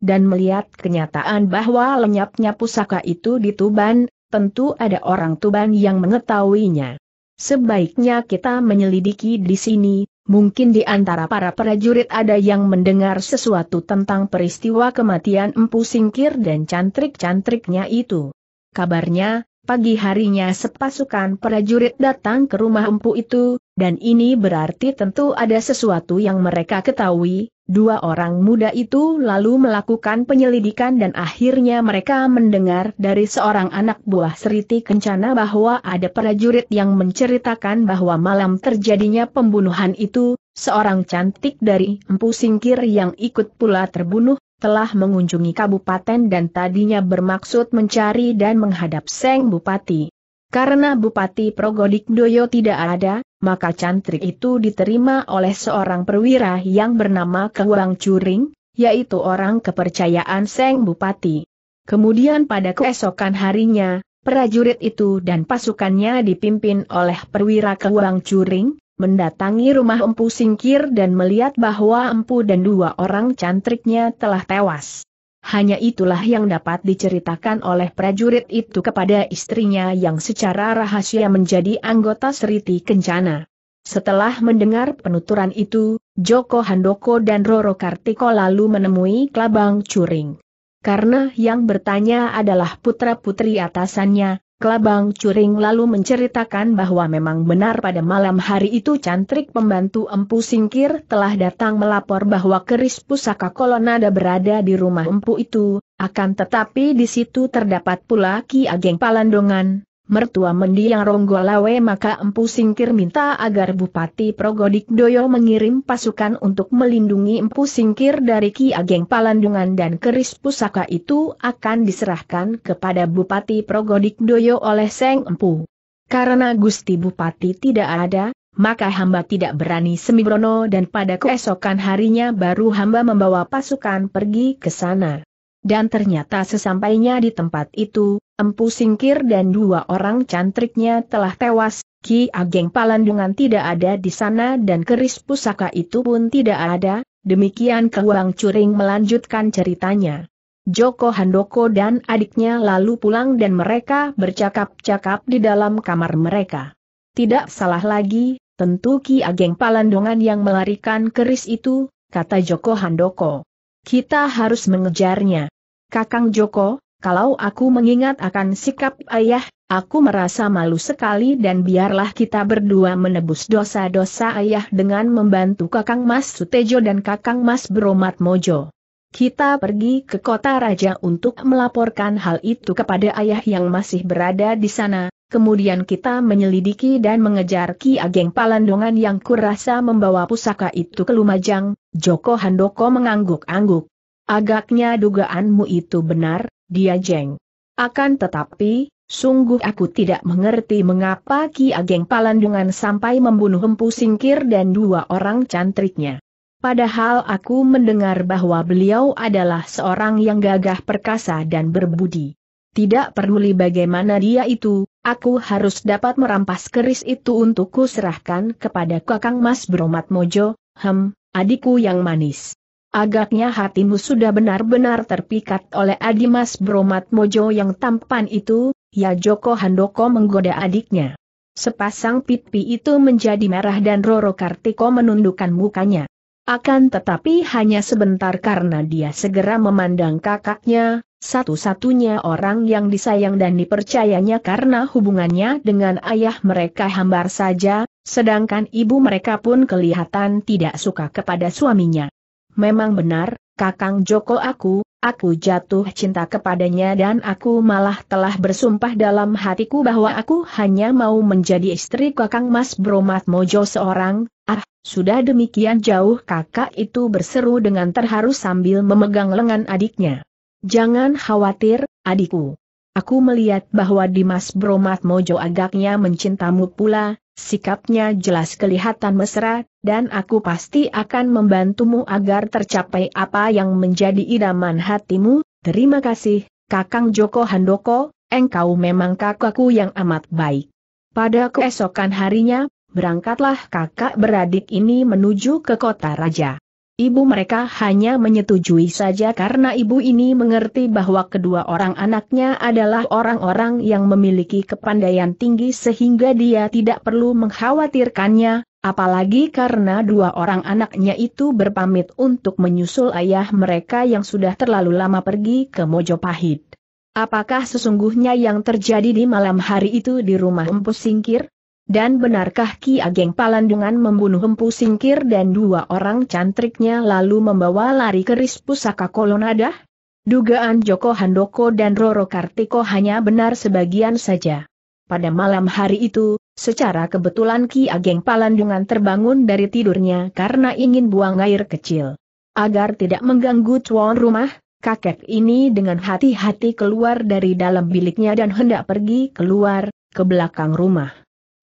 Dan melihat kenyataan bahwa lenyapnya pusaka itu di Tuban, tentu ada orang Tuban yang mengetahuinya. Sebaiknya kita menyelidiki di sini, mungkin di antara para prajurit ada yang mendengar sesuatu tentang peristiwa kematian Empu Singkir dan cantrik-cantriknya itu. Kabarnya, pagi harinya sepasukan prajurit datang ke rumah Empu itu, dan ini berarti tentu ada sesuatu yang mereka ketahui, dua orang muda itu lalu melakukan penyelidikan dan akhirnya mereka mendengar dari seorang anak buah Seriti Kencana bahwa ada prajurit yang menceritakan bahwa malam terjadinya pembunuhan itu, seorang cantik dari Empu Singkir yang ikut pula terbunuh, telah mengunjungi kabupaten dan tadinya bermaksud mencari dan menghadap Seng Bupati. Karena Bupati Doyo tidak ada, maka cantrik itu diterima oleh seorang perwira yang bernama Kewang Curing, yaitu orang kepercayaan Seng Bupati. Kemudian pada keesokan harinya, prajurit itu dan pasukannya dipimpin oleh perwira Kewang Curing, mendatangi rumah Empu Singkir dan melihat bahwa Empu dan dua orang cantriknya telah tewas hanya itulah yang dapat diceritakan oleh prajurit itu kepada istrinya yang secara rahasia menjadi anggota Seriti Kencana. Setelah mendengar penuturan itu, Joko Handoko dan Roro Kartiko lalu menemui Klabang Curing. Karena yang bertanya adalah putra-putri atasannya, Kelabang Curing lalu menceritakan bahwa memang benar pada malam hari itu cantrik pembantu Empu Singkir telah datang melapor bahwa keris pusaka kolonada berada di rumah Empu itu, akan tetapi di situ terdapat pula Ki Ageng Palandongan, mertua mendiang Ronggolawe maka Empu Singkir minta agar Bupati Progodik Doyo mengirim pasukan untuk melindungi Empu Singkir dari Ki Ageng Palandungan dan keris pusaka itu akan diserahkan kepada Bupati Progodik Doyo oleh Seng Empu. Karena Gusti Bupati tidak ada, maka hamba tidak berani semibrono dan pada keesokan harinya baru hamba membawa pasukan pergi ke sana. Dan ternyata sesampainya di tempat itu, Empu Singkir dan dua orang cantriknya telah tewas, Ki Ageng Palandungan tidak ada di sana dan keris pusaka itu pun tidak ada, demikian Kewang Curing melanjutkan ceritanya. Joko Handoko dan adiknya lalu pulang dan mereka bercakap-cakap di dalam kamar mereka. Tidak salah lagi, tentu Ki Ageng Palandungan yang melarikan keris itu, kata Joko Handoko. Kita harus mengejarnya. Kakang Joko, kalau aku mengingat akan sikap ayah, aku merasa malu sekali dan biarlah kita berdua menebus dosa-dosa ayah dengan membantu Kakang Mas Sutejo dan Kakang Mas Bromat Mojo. Kita pergi ke kota raja untuk melaporkan hal itu kepada ayah yang masih berada di sana, kemudian kita menyelidiki dan mengejar Ki Ageng Palandongan yang kurasa membawa pusaka itu ke Lumajang, Joko Handoko mengangguk-angguk. Agaknya dugaanmu itu benar, dia jeng. Akan tetapi, sungguh aku tidak mengerti mengapa Ki Ageng Palandungan sampai membunuh Empu Singkir dan dua orang cantriknya. Padahal aku mendengar bahwa beliau adalah seorang yang gagah perkasa dan berbudi. Tidak peduli bagaimana dia itu, aku harus dapat merampas keris itu untuk kuserahkan kepada kakang Mas Bromat Mojo, hem, adikku yang manis. Agaknya hatimu sudah benar-benar terpikat oleh Adimas Bromat Mojo yang tampan itu, ya Joko Handoko menggoda adiknya. Sepasang pipi itu menjadi merah dan Roro Kartiko menundukkan mukanya. Akan tetapi hanya sebentar karena dia segera memandang kakaknya, satu-satunya orang yang disayang dan dipercayanya karena hubungannya dengan ayah mereka hambar saja, sedangkan ibu mereka pun kelihatan tidak suka kepada suaminya. Memang benar, Kakang Joko aku, aku jatuh cinta kepadanya dan aku malah telah bersumpah dalam hatiku bahwa aku hanya mau menjadi istri Kakang Mas Bromat Mojo seorang, ah, sudah demikian jauh kakak itu berseru dengan terharu sambil memegang lengan adiknya. Jangan khawatir, adikku. Aku melihat bahwa Dimas Bromat Mojo agaknya mencintamu pula, sikapnya jelas kelihatan mesra, dan aku pasti akan membantumu agar tercapai apa yang menjadi idaman hatimu, terima kasih, Kakang Joko Handoko, engkau memang kakakku yang amat baik. Pada keesokan harinya, berangkatlah kakak beradik ini menuju ke kota raja. Ibu mereka hanya menyetujui saja karena ibu ini mengerti bahwa kedua orang anaknya adalah orang-orang yang memiliki kepandaian tinggi sehingga dia tidak perlu mengkhawatirkannya, apalagi karena dua orang anaknya itu berpamit untuk menyusul ayah mereka yang sudah terlalu lama pergi ke Mojopahit. Apakah sesungguhnya yang terjadi di malam hari itu di rumah Empu Singkir? Dan benarkah Ki Ageng Palandungan membunuh Empu Singkir dan dua orang cantriknya lalu membawa lari keris pusaka Kolonadah? Dugaan Joko Handoko dan Roro Kartiko hanya benar sebagian saja. Pada malam hari itu, secara kebetulan Ki Ageng Palandungan terbangun dari tidurnya karena ingin buang air kecil. Agar tidak mengganggu tuan rumah, kakek ini dengan hati-hati keluar dari dalam biliknya dan hendak pergi keluar, ke belakang rumah.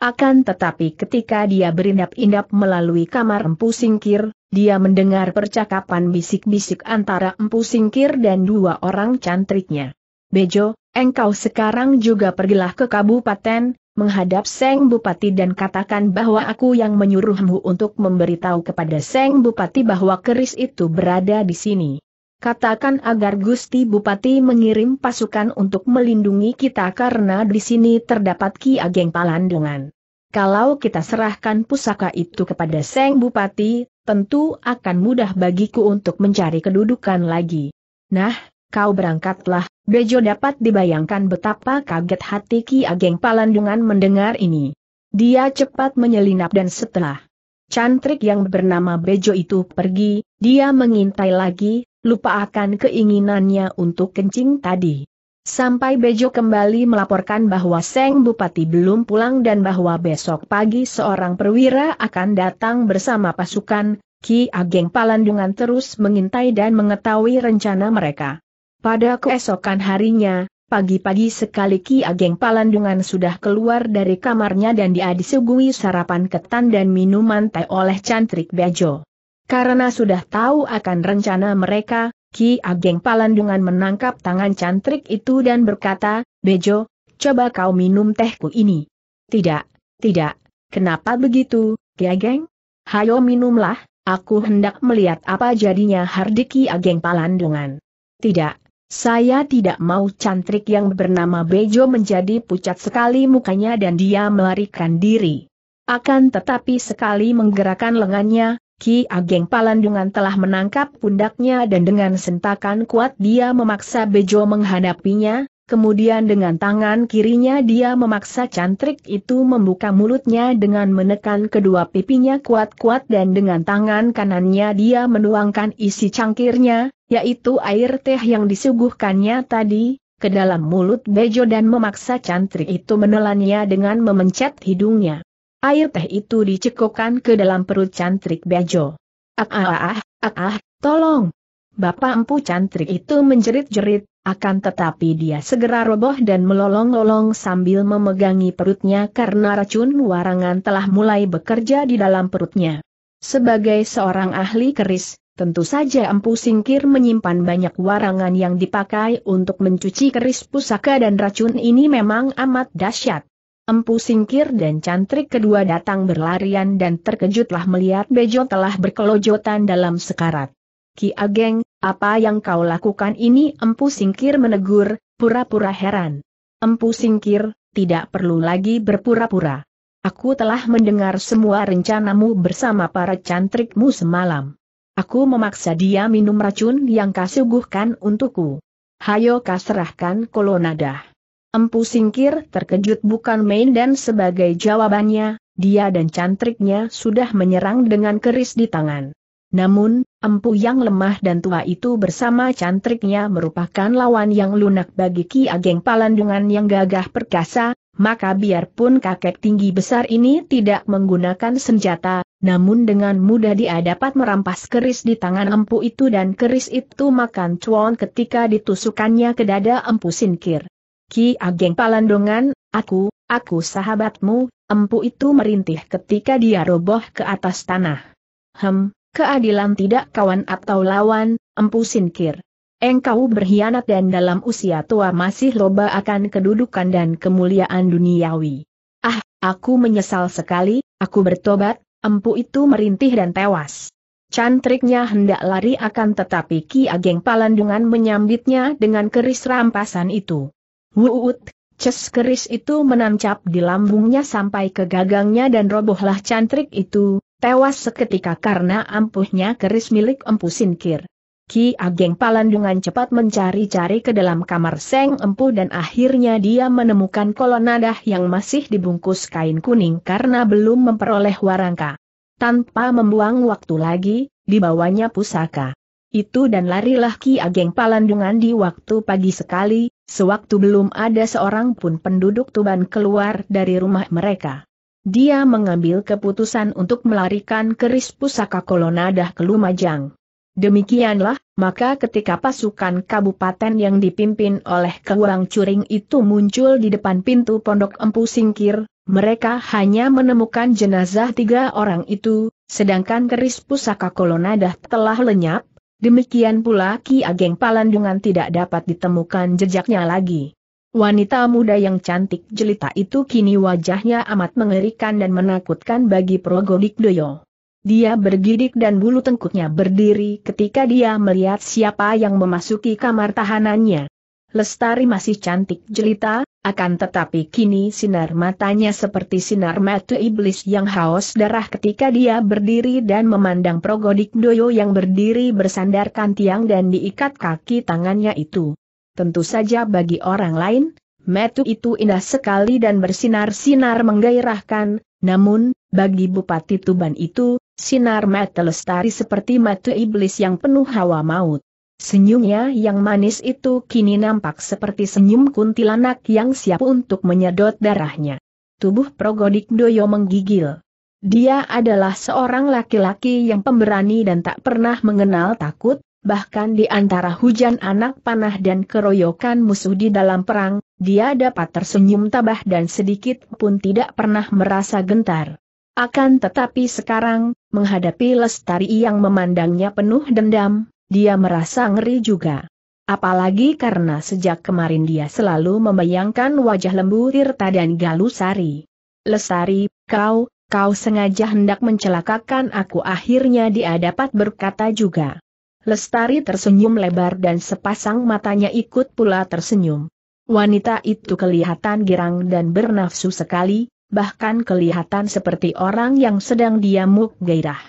Akan tetapi ketika dia berindap-indap melalui kamar Empu Singkir, dia mendengar percakapan bisik-bisik antara Empu Singkir dan dua orang cantriknya. Bejo, engkau sekarang juga pergilah ke kabupaten, menghadap Seng Bupati dan katakan bahwa aku yang menyuruhmu untuk memberitahu kepada Seng Bupati bahwa keris itu berada di sini. Katakan agar Gusti Bupati mengirim pasukan untuk melindungi kita karena di sini terdapat Ki Ageng Palandungan. Kalau kita serahkan pusaka itu kepada Seng Bupati, tentu akan mudah bagiku untuk mencari kedudukan lagi. Nah, kau berangkatlah, Bejo dapat dibayangkan betapa kaget hati Ki Ageng Palandungan mendengar ini. Dia cepat menyelinap dan setelah Cantrik yang bernama Bejo itu pergi, dia mengintai lagi, lupa akan keinginannya untuk kencing tadi. Sampai Bejo kembali melaporkan bahwa Seng Bupati belum pulang dan bahwa besok pagi seorang perwira akan datang bersama pasukan, Ki Ageng Palandungan terus mengintai dan mengetahui rencana mereka. Pada keesokan harinya, pagi-pagi sekali Ki Ageng Palandungan sudah keluar dari kamarnya dan dia disuguhi sarapan ketan dan minuman teh oleh cantrik Bejo. Karena sudah tahu akan rencana mereka, Ki Ageng Palandungan menangkap tangan cantrik itu dan berkata, Bejo, coba kau minum tehku ini. Tidak, tidak, kenapa begitu, Ki Ageng? Hayo minumlah, aku hendak melihat apa jadinya hardi Ki Ageng Palandungan. Tidak, saya tidak mau cantrik yang bernama Bejo menjadi pucat sekali mukanya dan dia melarikan diri. Akan tetapi sekali menggerakkan lengannya, Ki Ageng Palandungan telah menangkap pundaknya dan dengan sentakan kuat dia memaksa Bejo menghadapinya, kemudian dengan tangan kirinya dia memaksa cantrik itu membuka mulutnya dengan menekan kedua pipinya kuat-kuat dan dengan tangan kanannya dia menuangkan isi cangkirnya, yaitu air teh yang disuguhkannya tadi, ke dalam mulut Bejo dan memaksa cantrik itu menelannya dengan memencet hidungnya. Air teh itu dicekokkan ke dalam perut cantrik Bejo. Ah, ah ah ah, ah ah, tolong. Bapak empu cantrik itu menjerit-jerit, akan tetapi dia segera roboh dan melolong-lolong sambil memegangi perutnya karena racun warangan telah mulai bekerja di dalam perutnya. Sebagai seorang ahli keris, tentu saja empu singkir menyimpan banyak warangan yang dipakai untuk mencuci keris pusaka dan racun ini memang amat dahsyat. Empu Singkir dan Cantrik kedua datang berlarian dan terkejutlah melihat Bejo telah berkelojotan dalam sekarat. Ki Ageng, apa yang kau lakukan ini? Empu Singkir menegur, pura-pura heran. Empu Singkir, tidak perlu lagi berpura-pura. Aku telah mendengar semua rencanamu bersama para cantrikmu semalam. Aku memaksa dia minum racun yang kasuguhkan untukku. Hayo kasrahkan kolonadah. Empu singkir terkejut bukan main dan sebagai jawabannya, dia dan cantriknya sudah menyerang dengan keris di tangan. Namun, empu yang lemah dan tua itu bersama cantriknya merupakan lawan yang lunak bagi Ki Ageng Palandungan yang gagah perkasa, maka biarpun kakek tinggi besar ini tidak menggunakan senjata, namun dengan mudah dia dapat merampas keris di tangan empu itu dan keris itu makan cuan ketika ditusukannya ke dada empu singkir. Ki Ageng Palandongan, aku, aku sahabatmu, empu itu merintih ketika dia roboh ke atas tanah. Hem, keadilan tidak kawan atau lawan, empu singkir. Engkau berkhianat dan dalam usia tua masih loba akan kedudukan dan kemuliaan duniawi. Ah, aku menyesal sekali, aku bertobat, empu itu merintih dan tewas. Cantriknya hendak lari akan tetapi Ki Ageng Palandungan menyambitnya dengan keris rampasan itu. Wuut, ces keris itu menancap di lambungnya sampai ke gagangnya dan robohlah cantrik itu, tewas seketika karena ampuhnya keris milik Empu Sinkir. Ki Ageng Palandungan cepat mencari-cari ke dalam kamar Seng Empu dan akhirnya dia menemukan kolonadah yang masih dibungkus kain kuning karena belum memperoleh warangka. Tanpa membuang waktu lagi, dibawanya pusaka. Itu dan larilah Ki Ageng Palandungan di waktu pagi sekali, Sewaktu belum ada seorang pun penduduk Tuban keluar dari rumah mereka. Dia mengambil keputusan untuk melarikan keris pusaka kolonadah ke Lumajang. Demikianlah, maka ketika pasukan kabupaten yang dipimpin oleh Kewang Curing itu muncul di depan pintu Pondok Empu Singkir, mereka hanya menemukan jenazah tiga orang itu, sedangkan keris pusaka kolonadah telah lenyap, Demikian pula Ki Ageng Palandungan tidak dapat ditemukan jejaknya lagi. Wanita muda yang cantik jelita itu kini wajahnya amat mengerikan dan menakutkan bagi Progo Doyo. Dia bergidik dan bulu tengkuknya berdiri ketika dia melihat siapa yang memasuki kamar tahanannya. Lestari masih cantik jelita, akan tetapi kini sinar matanya seperti sinar mata iblis yang haus darah ketika dia berdiri dan memandang Progodik Doyo yang berdiri bersandarkan tiang dan diikat kaki tangannya itu. Tentu saja bagi orang lain, metu itu indah sekali dan bersinar-sinar menggairahkan, namun, bagi Bupati Tuban itu, sinar mata lestari seperti mata iblis yang penuh hawa maut. Senyumnya yang manis itu kini nampak seperti senyum kuntilanak yang siap untuk menyedot darahnya. Tubuh Progodik Doyo menggigil. Dia adalah seorang laki-laki yang pemberani dan tak pernah mengenal takut, bahkan di antara hujan anak panah dan keroyokan musuh di dalam perang, dia dapat tersenyum tabah dan sedikit pun tidak pernah merasa gentar. Akan tetapi sekarang, menghadapi Lestari yang memandangnya penuh dendam, dia merasa ngeri juga. Apalagi karena sejak kemarin dia selalu membayangkan wajah lembu Tirta dan Galusari. Lesari, kau, kau sengaja hendak mencelakakan aku akhirnya dia dapat berkata juga. Lestari tersenyum lebar dan sepasang matanya ikut pula tersenyum. Wanita itu kelihatan girang dan bernafsu sekali, bahkan kelihatan seperti orang yang sedang diamuk gairah.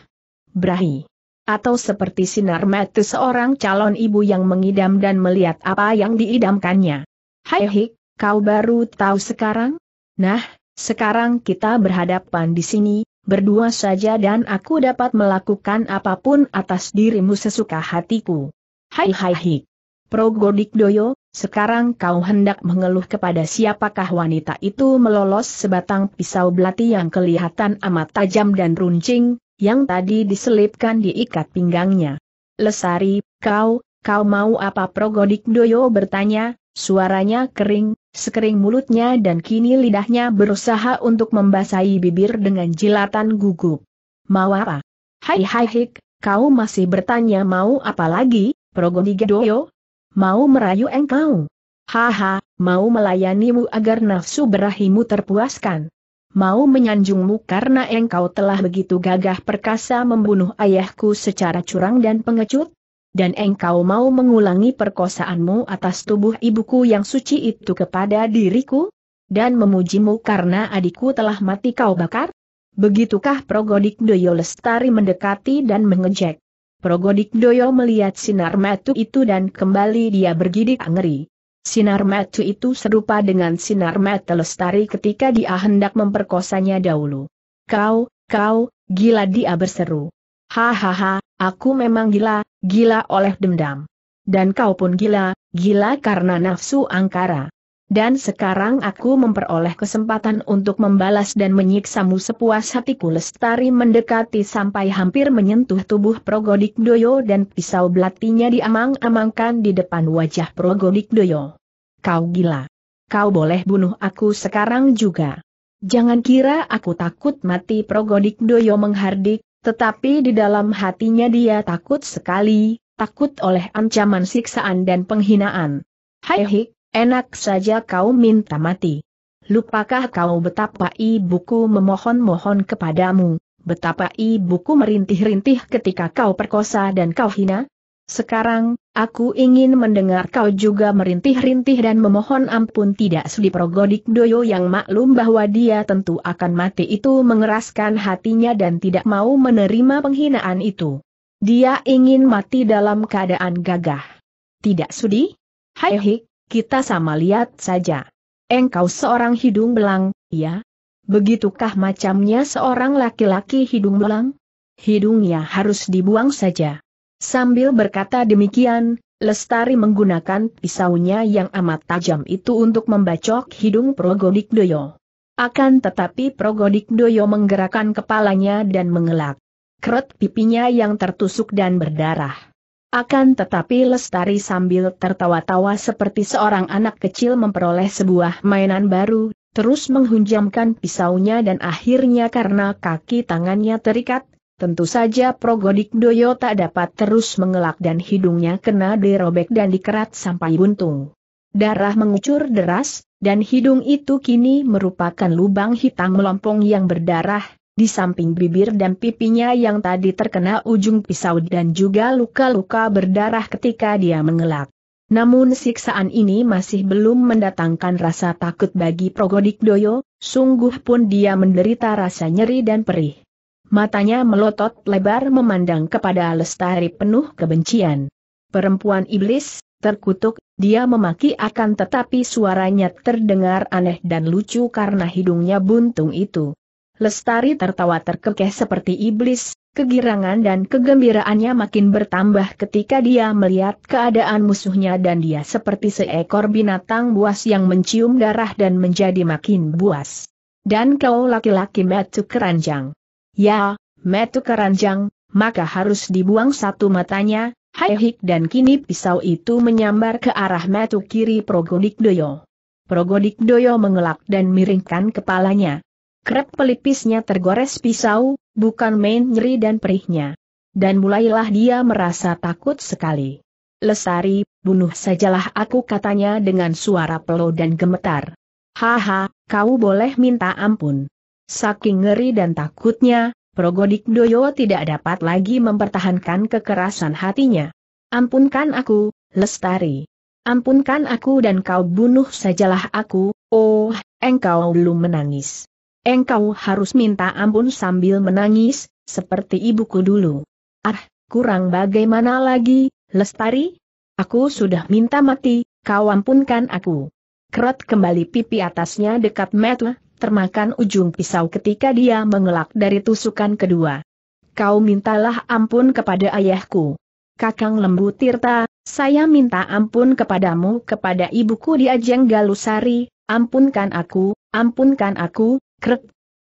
"Brahi. Atau seperti sinar mata seorang calon ibu yang mengidam dan melihat apa yang diidamkannya. Hai hik, kau baru tahu sekarang? Nah, sekarang kita berhadapan di sini, berdua saja dan aku dapat melakukan apapun atas dirimu sesuka hatiku. Hai hai hik. Pro Godik Doyo, sekarang kau hendak mengeluh kepada siapakah wanita itu melolos sebatang pisau belati yang kelihatan amat tajam dan runcing, yang tadi diselipkan di ikat pinggangnya. Lesari, kau, kau mau apa Progodik Doyo bertanya, suaranya kering, sekering mulutnya dan kini lidahnya berusaha untuk membasahi bibir dengan jilatan gugup. Mau apa? Hai hai hik, kau masih bertanya mau apa lagi, Progodik Doyo? Mau merayu engkau? Haha, mau melayanimu agar nafsu berahimu terpuaskan mau menyanjungmu karena engkau telah begitu gagah perkasa membunuh ayahku secara curang dan pengecut? Dan engkau mau mengulangi perkosaanmu atas tubuh ibuku yang suci itu kepada diriku? Dan memujimu karena adikku telah mati kau bakar? Begitukah Progodik Doyo Lestari mendekati dan mengejek? Progodik Doyo melihat sinar matu itu dan kembali dia bergidik ngeri. Sinar mata itu serupa dengan sinar mata lestari ketika dia hendak memperkosanya dahulu. Kau, kau, gila dia berseru. Hahaha, aku memang gila, gila oleh dendam. Dan kau pun gila, gila karena nafsu angkara dan sekarang aku memperoleh kesempatan untuk membalas dan menyiksamu sepuas hatiku lestari mendekati sampai hampir menyentuh tubuh Progodik Doyo dan pisau belatinya diamang-amangkan di depan wajah Progodik Doyo. Kau gila. Kau boleh bunuh aku sekarang juga. Jangan kira aku takut mati Progodik Doyo menghardik, tetapi di dalam hatinya dia takut sekali, takut oleh ancaman siksaan dan penghinaan. Hai hik, Enak saja kau minta mati. Lupakah kau betapa ibuku memohon-mohon kepadamu, betapa ibuku merintih-rintih ketika kau perkosa dan kau hina? Sekarang, aku ingin mendengar kau juga merintih-rintih dan memohon ampun tidak sudi progodik doyo yang maklum bahwa dia tentu akan mati itu mengeraskan hatinya dan tidak mau menerima penghinaan itu. Dia ingin mati dalam keadaan gagah. Tidak sudi? Hai hik, kita sama lihat saja. Engkau seorang hidung belang, ya? Begitukah macamnya seorang laki-laki hidung belang? Hidungnya harus dibuang saja. Sambil berkata demikian, Lestari menggunakan pisaunya yang amat tajam itu untuk membacok hidung Progodik Doyo. Akan tetapi Progodik Doyo menggerakkan kepalanya dan mengelak. Kerut pipinya yang tertusuk dan berdarah. Akan tetapi Lestari sambil tertawa-tawa seperti seorang anak kecil memperoleh sebuah mainan baru, terus menghunjamkan pisaunya dan akhirnya karena kaki tangannya terikat, tentu saja Progodik Doyo tak dapat terus mengelak dan hidungnya kena dirobek dan dikerat sampai buntung. Darah mengucur deras, dan hidung itu kini merupakan lubang hitam melompong yang berdarah, di samping bibir dan pipinya yang tadi terkena ujung pisau dan juga luka-luka berdarah ketika dia mengelak. Namun siksaan ini masih belum mendatangkan rasa takut bagi Progodik Doyo, sungguh pun dia menderita rasa nyeri dan perih. Matanya melotot lebar memandang kepada Lestari penuh kebencian. Perempuan iblis, terkutuk, dia memaki akan tetapi suaranya terdengar aneh dan lucu karena hidungnya buntung itu. Lestari tertawa terkekeh seperti iblis, kegirangan dan kegembiraannya makin bertambah ketika dia melihat keadaan musuhnya dan dia seperti seekor binatang buas yang mencium darah dan menjadi makin buas. Dan kau laki-laki metu keranjang. Ya, metu keranjang, maka harus dibuang satu matanya, Haihik dan kini pisau itu menyambar ke arah metu kiri Progodik Doyo. Progodik Doyo mengelak dan miringkan kepalanya. Krep pelipisnya tergores pisau, bukan main nyeri dan perihnya. Dan mulailah dia merasa takut sekali. Lesari, bunuh sajalah aku katanya dengan suara peluh dan gemetar. Haha, kau boleh minta ampun. Saking ngeri dan takutnya, Progodik Doyo tidak dapat lagi mempertahankan kekerasan hatinya. Ampunkan aku, Lestari. Ampunkan aku dan kau bunuh sajalah aku, oh, engkau belum menangis. Engkau harus minta ampun sambil menangis, seperti ibuku dulu. Ah, kurang bagaimana lagi, Lestari? Aku sudah minta mati, kau ampunkan aku. Kerat kembali pipi atasnya dekat metu, termakan ujung pisau ketika dia mengelak dari tusukan kedua. Kau mintalah ampun kepada ayahku. Kakang Lembu Tirta, saya minta ampun kepadamu kepada ibuku di Ajeng Galusari, ampunkan aku, ampunkan aku, Krek.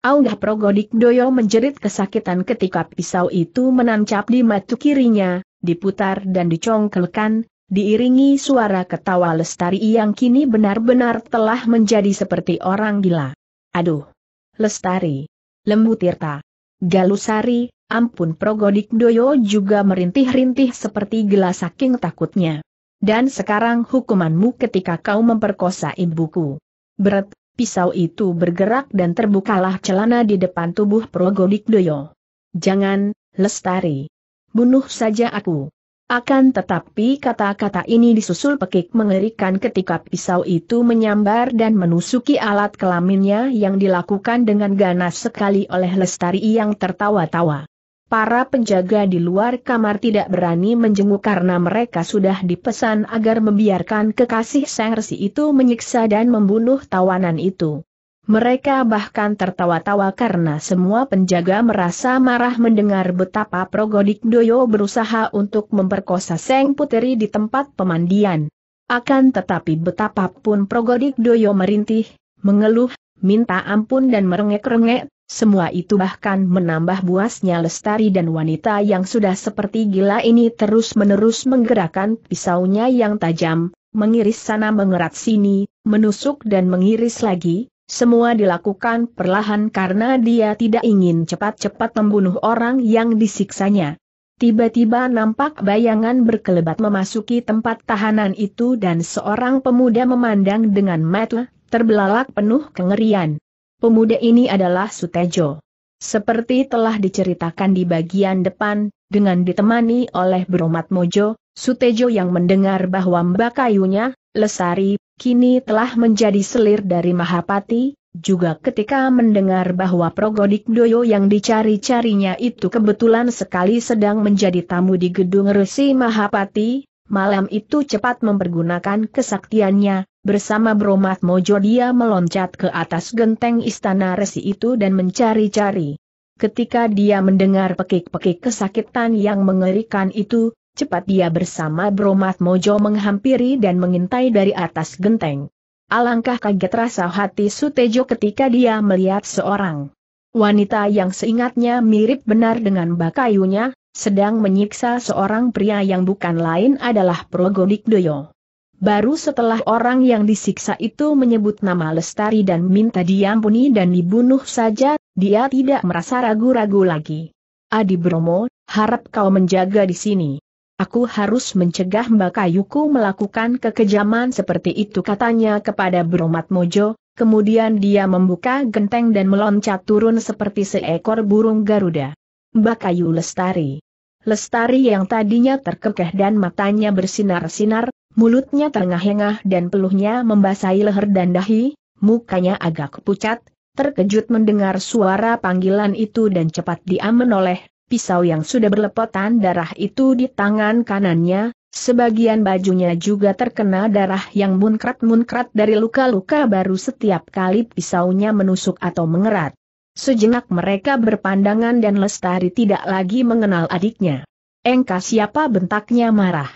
Aunggah Progodik Doyo menjerit kesakitan ketika pisau itu menancap di matu kirinya, diputar dan dicongkelkan, diiringi suara ketawa Lestari yang kini benar-benar telah menjadi seperti orang gila. Aduh! Lestari! Lembu Tirta! Galusari, ampun Progodik Doyo juga merintih-rintih seperti gelas saking takutnya. Dan sekarang hukumanmu ketika kau memperkosa ibuku. Berat, pisau itu bergerak dan terbukalah celana di depan tubuh Progodik Doyo. Jangan, Lestari. Bunuh saja aku. Akan tetapi kata-kata ini disusul pekik mengerikan ketika pisau itu menyambar dan menusuki alat kelaminnya yang dilakukan dengan ganas sekali oleh Lestari yang tertawa-tawa. Para penjaga di luar kamar tidak berani menjenguk karena mereka sudah dipesan agar membiarkan kekasih sang resi itu menyiksa dan membunuh tawanan itu. Mereka bahkan tertawa-tawa karena semua penjaga merasa marah mendengar betapa Progodik Doyo berusaha untuk memperkosa Seng Puteri di tempat pemandian. Akan tetapi betapapun Progodik Doyo merintih, mengeluh, minta ampun dan merengek-rengek, semua itu bahkan menambah buasnya Lestari dan wanita yang sudah seperti gila ini terus-menerus menggerakkan pisaunya yang tajam, mengiris sana mengerat sini, menusuk dan mengiris lagi, semua dilakukan perlahan karena dia tidak ingin cepat-cepat membunuh orang yang disiksanya. Tiba-tiba nampak bayangan berkelebat memasuki tempat tahanan itu dan seorang pemuda memandang dengan mata terbelalak penuh kengerian. Pemuda ini adalah Sutejo. Seperti telah diceritakan di bagian depan, dengan ditemani oleh Bromat Mojo, Sutejo yang mendengar bahwa mbak kayunya, Lesari, kini telah menjadi selir dari Mahapati, juga ketika mendengar bahwa Progodik Doyo yang dicari-carinya itu kebetulan sekali sedang menjadi tamu di gedung Resi Mahapati, malam itu cepat mempergunakan kesaktiannya, Bersama Bromat Mojo dia meloncat ke atas genteng istana resi itu dan mencari-cari. Ketika dia mendengar pekik-pekik kesakitan yang mengerikan itu, cepat dia bersama Bromat Mojo menghampiri dan mengintai dari atas genteng. Alangkah kaget rasa hati Sutejo ketika dia melihat seorang wanita yang seingatnya mirip benar dengan bakayunya, sedang menyiksa seorang pria yang bukan lain adalah Progodik Doyo. Baru setelah orang yang disiksa itu menyebut nama Lestari dan minta diampuni dan dibunuh saja, dia tidak merasa ragu-ragu lagi. Adi Bromo, harap kau menjaga di sini. Aku harus mencegah Mbak Kayuku melakukan kekejaman seperti itu katanya kepada Bromat Mojo, kemudian dia membuka genteng dan meloncat turun seperti seekor burung Garuda. Mbak Kayu Lestari. Lestari yang tadinya terkekeh dan matanya bersinar-sinar, mulutnya terengah-engah dan peluhnya membasahi leher dan dahi, mukanya agak pucat, terkejut mendengar suara panggilan itu dan cepat dia menoleh, pisau yang sudah berlepotan darah itu di tangan kanannya, Sebagian bajunya juga terkena darah yang munkrat-munkrat dari luka-luka baru setiap kali pisaunya menusuk atau mengerat. Sejenak mereka berpandangan dan Lestari tidak lagi mengenal adiknya. Engka siapa bentaknya marah.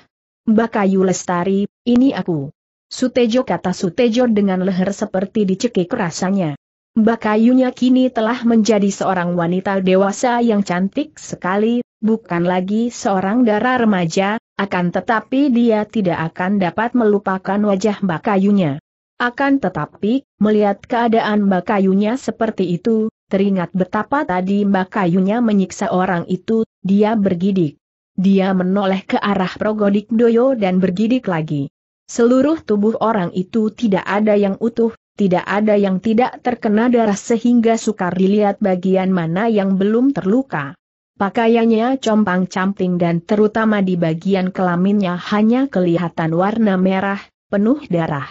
Bakayu Lestari, ini aku. Sutejo kata Sutejo dengan leher seperti dicekik rasanya. Bakayunya kini telah menjadi seorang wanita dewasa yang cantik sekali, bukan lagi seorang darah remaja, akan tetapi dia tidak akan dapat melupakan wajah Bakayunya. Akan tetapi, melihat keadaan Bakayunya seperti itu, teringat betapa tadi Bakayunya menyiksa orang itu, dia bergidik. Dia menoleh ke arah Progodik Doyo dan bergidik lagi. Seluruh tubuh orang itu tidak ada yang utuh, tidak ada yang tidak terkena darah sehingga sukar dilihat bagian mana yang belum terluka. Pakaiannya compang-camping dan terutama di bagian kelaminnya hanya kelihatan warna merah, penuh darah.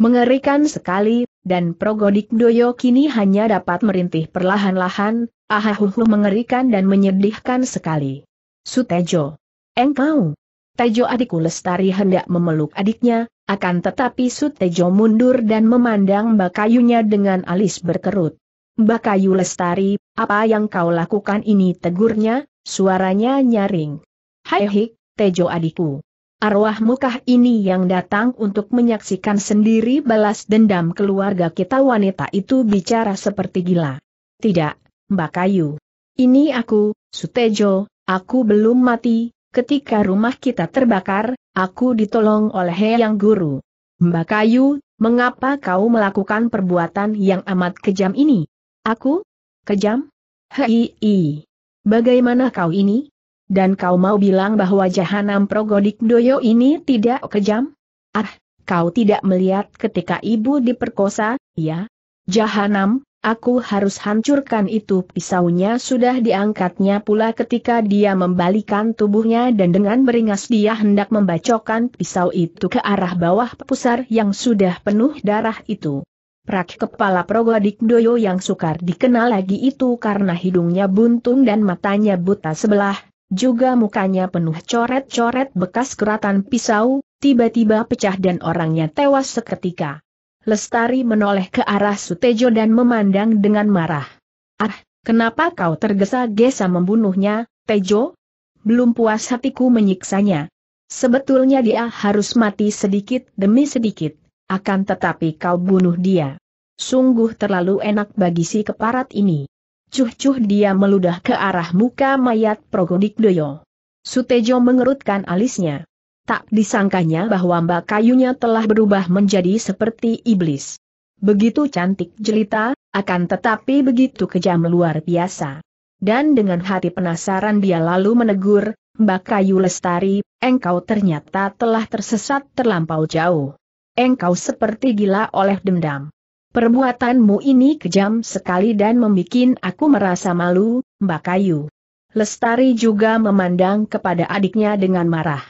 Mengerikan sekali, dan Progodik Doyo kini hanya dapat merintih perlahan-lahan, ahahuhu mengerikan dan menyedihkan sekali. Sutejo. Engkau. Tejo adikku lestari hendak memeluk adiknya, akan tetapi Sutejo mundur dan memandang Bakayunya dengan alis berkerut. Bakayu lestari, apa yang kau lakukan ini tegurnya, suaranya nyaring. Hai hik, Tejo adikku. Arwah mukah ini yang datang untuk menyaksikan sendiri balas dendam keluarga kita wanita itu bicara seperti gila. Tidak, Mbak Kayu. Ini aku, Sutejo, Aku belum mati, ketika rumah kita terbakar, aku ditolong oleh Yang Guru. Mbak Kayu, mengapa kau melakukan perbuatan yang amat kejam ini? Aku? Kejam? Hei, bagaimana kau ini? Dan kau mau bilang bahwa jahanam Progodik Doyo ini tidak kejam? Ah, kau tidak melihat ketika ibu diperkosa, ya? Jahanam, aku harus hancurkan itu pisaunya sudah diangkatnya pula ketika dia membalikan tubuhnya dan dengan beringas dia hendak membacokan pisau itu ke arah bawah pusar yang sudah penuh darah itu. Prak kepala Progodik Doyo yang sukar dikenal lagi itu karena hidungnya buntung dan matanya buta sebelah, juga mukanya penuh coret-coret bekas keratan pisau, tiba-tiba pecah dan orangnya tewas seketika. Lestari menoleh ke arah Sutejo dan memandang dengan marah. Ah, kenapa kau tergesa-gesa membunuhnya, Tejo? Belum puas hatiku menyiksanya. Sebetulnya dia harus mati sedikit demi sedikit, akan tetapi kau bunuh dia. Sungguh terlalu enak bagi si keparat ini. Cuh-cuh dia meludah ke arah muka mayat Progodik Doyo. Sutejo mengerutkan alisnya. Tak disangkanya bahwa mbak kayunya telah berubah menjadi seperti iblis. Begitu cantik jelita, akan tetapi begitu kejam luar biasa. Dan dengan hati penasaran dia lalu menegur, Mbak Kayu Lestari, engkau ternyata telah tersesat terlampau jauh. Engkau seperti gila oleh dendam. Perbuatanmu ini kejam sekali dan membuat aku merasa malu, Mbak Kayu. Lestari juga memandang kepada adiknya dengan marah.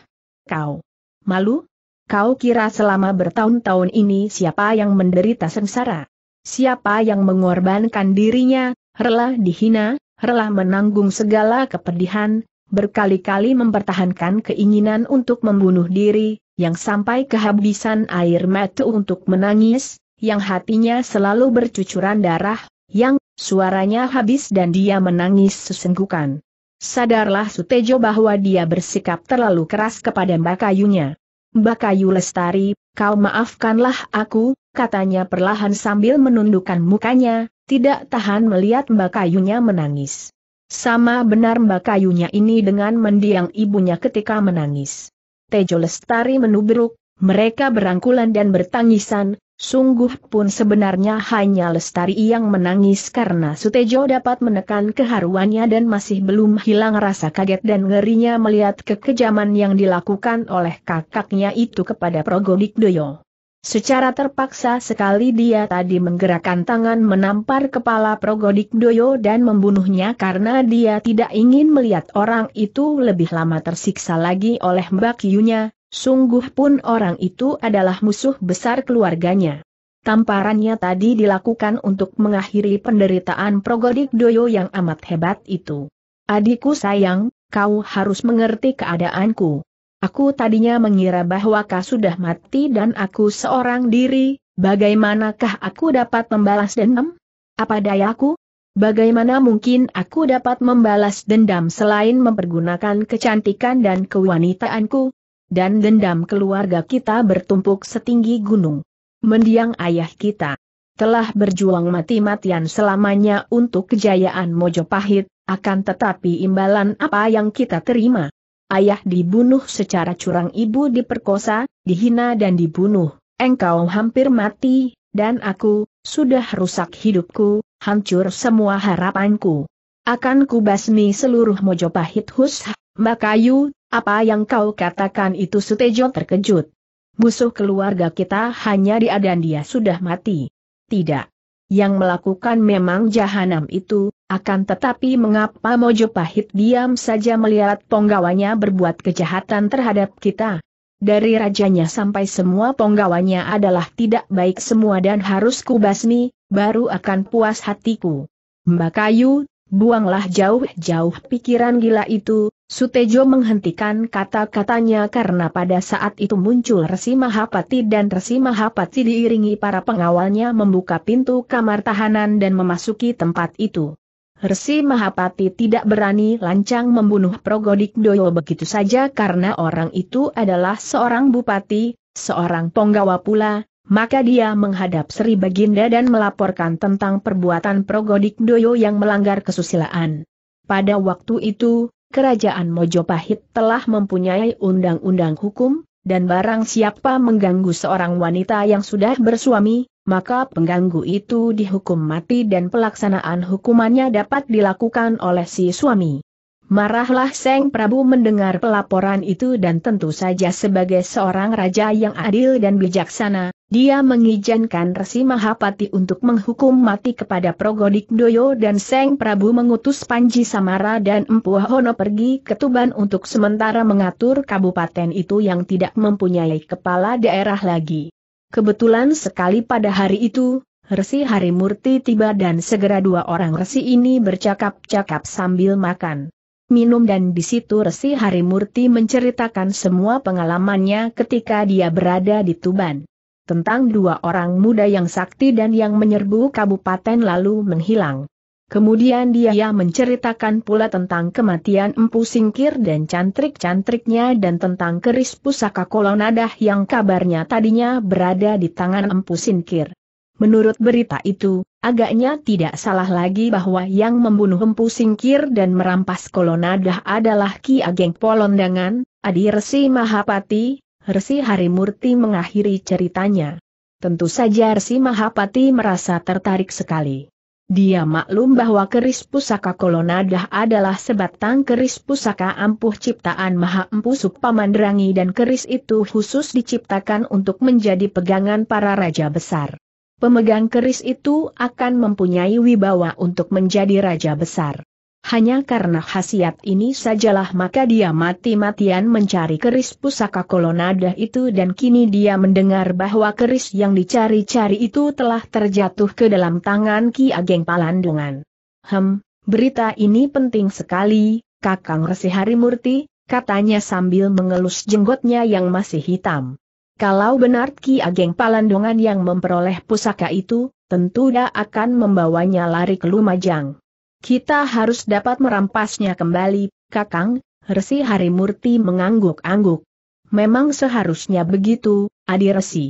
Kau malu? Kau kira selama bertahun-tahun ini siapa yang menderita sengsara? Siapa yang mengorbankan dirinya, rela dihina, rela menanggung segala kepedihan, berkali-kali mempertahankan keinginan untuk membunuh diri, yang sampai kehabisan air mata untuk menangis, yang hatinya selalu bercucuran darah, yang suaranya habis dan dia menangis sesenggukan. Sadarlah Sutejo bahwa dia bersikap terlalu keras kepada Mbak Kayunya. Mbak Lestari, kau maafkanlah aku, katanya perlahan sambil menundukkan mukanya, tidak tahan melihat Mbak Kayunya menangis. Sama benar Mbak Kayunya ini dengan mendiang ibunya ketika menangis. Tejo Lestari menubruk, mereka berangkulan dan bertangisan, Sungguh pun sebenarnya hanya Lestari yang menangis karena Sutejo dapat menekan keharuannya dan masih belum hilang rasa kaget dan ngerinya melihat kekejaman yang dilakukan oleh kakaknya itu kepada Progodik Doyo. Secara terpaksa sekali dia tadi menggerakkan tangan menampar kepala Progodik Doyo dan membunuhnya karena dia tidak ingin melihat orang itu lebih lama tersiksa lagi oleh Mbak Yunya, Sungguh pun orang itu adalah musuh besar keluarganya. Tamparannya tadi dilakukan untuk mengakhiri penderitaan Progodik Doyo yang amat hebat itu. Adikku sayang, kau harus mengerti keadaanku. Aku tadinya mengira bahwa kau sudah mati dan aku seorang diri, bagaimanakah aku dapat membalas dendam? Apa dayaku? Bagaimana mungkin aku dapat membalas dendam selain mempergunakan kecantikan dan kewanitaanku? dan dendam keluarga kita bertumpuk setinggi gunung. Mendiang ayah kita telah berjuang mati-matian selamanya untuk kejayaan Mojopahit, akan tetapi imbalan apa yang kita terima? Ayah dibunuh secara curang ibu diperkosa, dihina dan dibunuh, engkau hampir mati, dan aku, sudah rusak hidupku, hancur semua harapanku. Akan kubasmi seluruh Mojopahit hus, kayu. Apa yang kau katakan itu Sutejo terkejut. Musuh keluarga kita hanya dia dan dia sudah mati. Tidak. Yang melakukan memang jahanam itu, akan tetapi mengapa Mojo Pahit diam saja melihat ponggawanya berbuat kejahatan terhadap kita? Dari rajanya sampai semua ponggawanya adalah tidak baik semua dan harus kubasmi, baru akan puas hatiku. Mbak Kayu, buanglah jauh-jauh pikiran gila itu, Sutejo menghentikan kata-katanya karena pada saat itu muncul Resi Mahapati dan Resi Mahapati diiringi para pengawalnya membuka pintu kamar tahanan dan memasuki tempat itu. Resi Mahapati tidak berani lancang membunuh Progodik Doyo begitu saja karena orang itu adalah seorang bupati, seorang penggawa pula, maka dia menghadap Sri Baginda dan melaporkan tentang perbuatan Progodik Doyo yang melanggar kesusilaan. Pada waktu itu, Kerajaan Mojopahit telah mempunyai undang-undang hukum, dan barang siapa mengganggu seorang wanita yang sudah bersuami, maka pengganggu itu dihukum mati dan pelaksanaan hukumannya dapat dilakukan oleh si suami. Marahlah Seng Prabu mendengar pelaporan itu dan tentu saja sebagai seorang raja yang adil dan bijaksana, dia mengizinkan Resi Mahapati untuk menghukum mati kepada Progodik Doyo dan Seng Prabu mengutus Panji Samara dan Empu Hono pergi ke Tuban untuk sementara mengatur kabupaten itu yang tidak mempunyai kepala daerah lagi. Kebetulan sekali pada hari itu, Resi Harimurti tiba dan segera dua orang Resi ini bercakap-cakap sambil makan. Minum dan di situ Resi Harimurti menceritakan semua pengalamannya ketika dia berada di Tuban tentang dua orang muda yang sakti dan yang menyerbu kabupaten lalu menghilang. Kemudian dia menceritakan pula tentang kematian Empu Singkir dan cantrik-cantriknya dan tentang keris pusaka kolonadah yang kabarnya tadinya berada di tangan Empu Singkir. Menurut berita itu, agaknya tidak salah lagi bahwa yang membunuh Empu Singkir dan merampas kolonadah adalah Ki Ageng Polondangan, Adi Resi Mahapati, Resi Harimurti mengakhiri ceritanya. Tentu saja Resi Mahapati merasa tertarik sekali. Dia maklum bahwa keris pusaka Kolonadah adalah sebatang keris pusaka ampuh ciptaan Maha Empu Supamandrangi dan keris itu khusus diciptakan untuk menjadi pegangan para raja besar. Pemegang keris itu akan mempunyai wibawa untuk menjadi raja besar. Hanya karena khasiat ini sajalah maka dia mati-matian mencari keris pusaka kolonada itu dan kini dia mendengar bahwa keris yang dicari-cari itu telah terjatuh ke dalam tangan Ki Ageng Palandungan. Hem, berita ini penting sekali, Kakang Resi Harimurti, katanya sambil mengelus jenggotnya yang masih hitam. Kalau benar Ki Ageng Palandungan yang memperoleh pusaka itu, tentu dia akan membawanya lari ke Lumajang. Kita harus dapat merampasnya kembali, Kakang, Resi Hari Murti mengangguk-angguk. Memang seharusnya begitu, Adi Resi.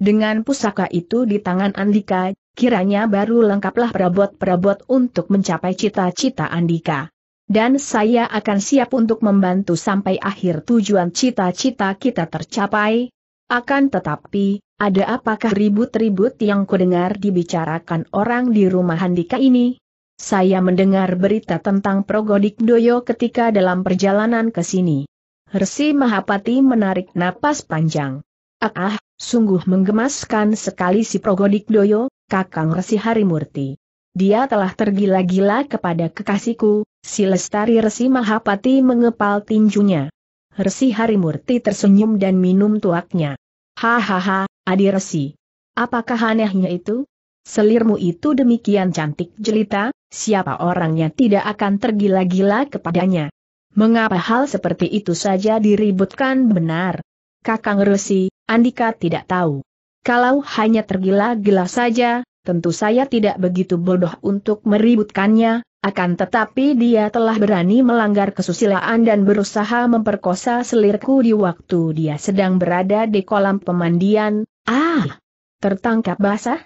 Dengan pusaka itu di tangan Andika, kiranya baru lengkaplah perabot-perabot untuk mencapai cita-cita Andika. Dan saya akan siap untuk membantu sampai akhir tujuan cita-cita kita tercapai. Akan tetapi, ada apakah ribut-ribut yang kudengar dibicarakan orang di rumah Andika ini? Saya mendengar berita tentang Progodik Doyo ketika dalam perjalanan ke sini. Resi Mahapati menarik napas panjang. Ah, ah, sungguh menggemaskan sekali si Progodik Doyo, Kakang Resi Harimurti. Dia telah tergila-gila kepada kekasihku, si Lestari Resi Mahapati mengepal tinjunya. Resi Harimurti tersenyum dan minum tuaknya. Hahaha, Adi Resi. Apakah anehnya itu? Selirmu itu demikian cantik jelita, siapa orangnya tidak akan tergila-gila kepadanya. Mengapa hal seperti itu saja diributkan benar? Kakang Resi, Andika tidak tahu. Kalau hanya tergila-gila saja, tentu saya tidak begitu bodoh untuk meributkannya, akan tetapi dia telah berani melanggar kesusilaan dan berusaha memperkosa selirku di waktu dia sedang berada di kolam pemandian. Ah! Tertangkap basah?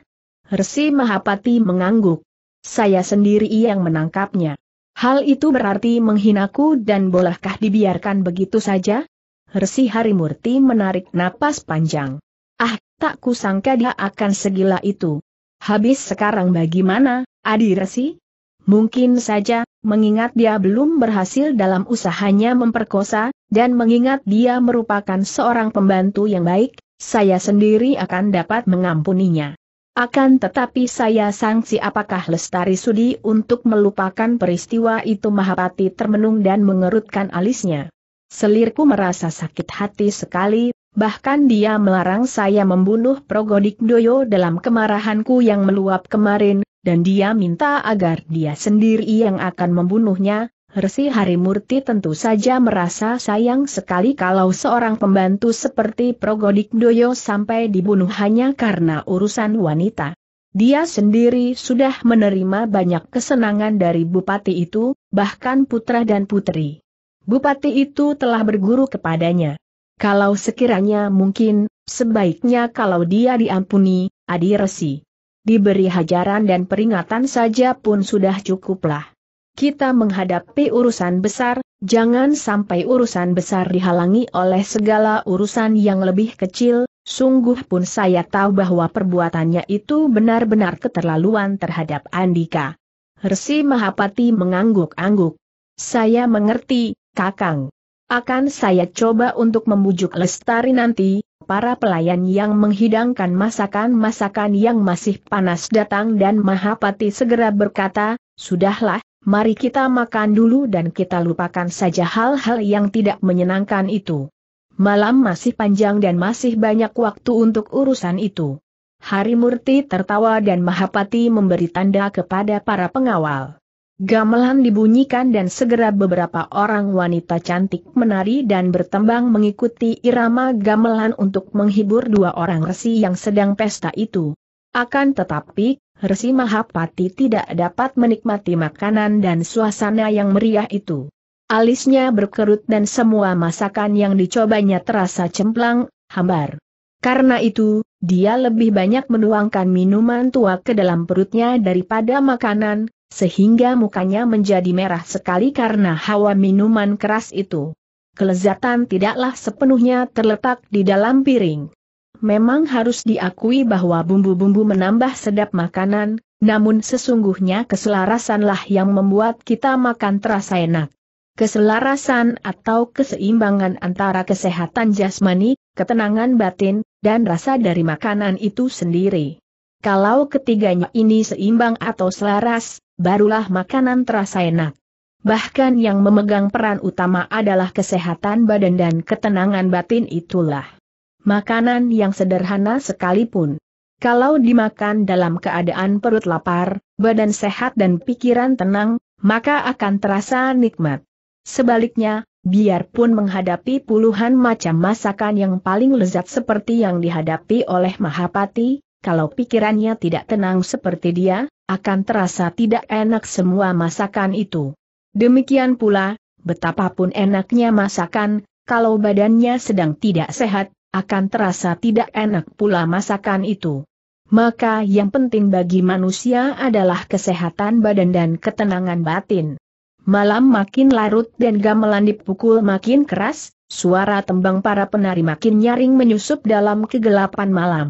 Resi Mahapati mengangguk. Saya sendiri yang menangkapnya. Hal itu berarti menghinaku dan bolehkah dibiarkan begitu saja? Resi Harimurti menarik napas panjang. Ah, tak kusangka dia akan segila itu. Habis sekarang bagaimana, Adi Resi? Mungkin saja, mengingat dia belum berhasil dalam usahanya memperkosa, dan mengingat dia merupakan seorang pembantu yang baik, saya sendiri akan dapat mengampuninya. Akan tetapi saya sangsi apakah Lestari Sudi untuk melupakan peristiwa itu Mahapati termenung dan mengerutkan alisnya. Selirku merasa sakit hati sekali, bahkan dia melarang saya membunuh Progodik Doyo dalam kemarahanku yang meluap kemarin, dan dia minta agar dia sendiri yang akan membunuhnya, Resi Murti tentu saja merasa sayang sekali kalau seorang pembantu seperti Progodik Doyo sampai dibunuh hanya karena urusan wanita. Dia sendiri sudah menerima banyak kesenangan dari bupati itu, bahkan putra dan putri. Bupati itu telah berguru kepadanya. Kalau sekiranya mungkin, sebaiknya kalau dia diampuni, Adi Resi. Diberi hajaran dan peringatan saja pun sudah cukuplah kita menghadapi urusan besar, jangan sampai urusan besar dihalangi oleh segala urusan yang lebih kecil, sungguh pun saya tahu bahwa perbuatannya itu benar-benar keterlaluan terhadap Andika. Resi Mahapati mengangguk-angguk. Saya mengerti, Kakang. Akan saya coba untuk membujuk Lestari nanti, para pelayan yang menghidangkan masakan-masakan yang masih panas datang dan Mahapati segera berkata, Sudahlah, mari kita makan dulu dan kita lupakan saja hal-hal yang tidak menyenangkan itu. Malam masih panjang dan masih banyak waktu untuk urusan itu. Hari Murti tertawa dan Mahapati memberi tanda kepada para pengawal. Gamelan dibunyikan dan segera beberapa orang wanita cantik menari dan bertembang mengikuti irama gamelan untuk menghibur dua orang resi yang sedang pesta itu. Akan tetapi, Resi Mahapati tidak dapat menikmati makanan dan suasana yang meriah itu. Alisnya berkerut dan semua masakan yang dicobanya terasa cemplang, hambar. Karena itu, dia lebih banyak menuangkan minuman tua ke dalam perutnya daripada makanan, sehingga mukanya menjadi merah sekali karena hawa minuman keras itu. Kelezatan tidaklah sepenuhnya terletak di dalam piring memang harus diakui bahwa bumbu-bumbu menambah sedap makanan, namun sesungguhnya keselarasanlah yang membuat kita makan terasa enak. Keselarasan atau keseimbangan antara kesehatan jasmani, ketenangan batin, dan rasa dari makanan itu sendiri. Kalau ketiganya ini seimbang atau selaras, barulah makanan terasa enak. Bahkan yang memegang peran utama adalah kesehatan badan dan ketenangan batin itulah makanan yang sederhana sekalipun. Kalau dimakan dalam keadaan perut lapar, badan sehat dan pikiran tenang, maka akan terasa nikmat. Sebaliknya, biarpun menghadapi puluhan macam masakan yang paling lezat seperti yang dihadapi oleh Mahapati, kalau pikirannya tidak tenang seperti dia, akan terasa tidak enak semua masakan itu. Demikian pula, betapapun enaknya masakan, kalau badannya sedang tidak sehat, akan terasa tidak enak pula masakan itu. Maka yang penting bagi manusia adalah kesehatan badan dan ketenangan batin. Malam makin larut dan gamelan dipukul makin keras, suara tembang para penari makin nyaring menyusup dalam kegelapan malam.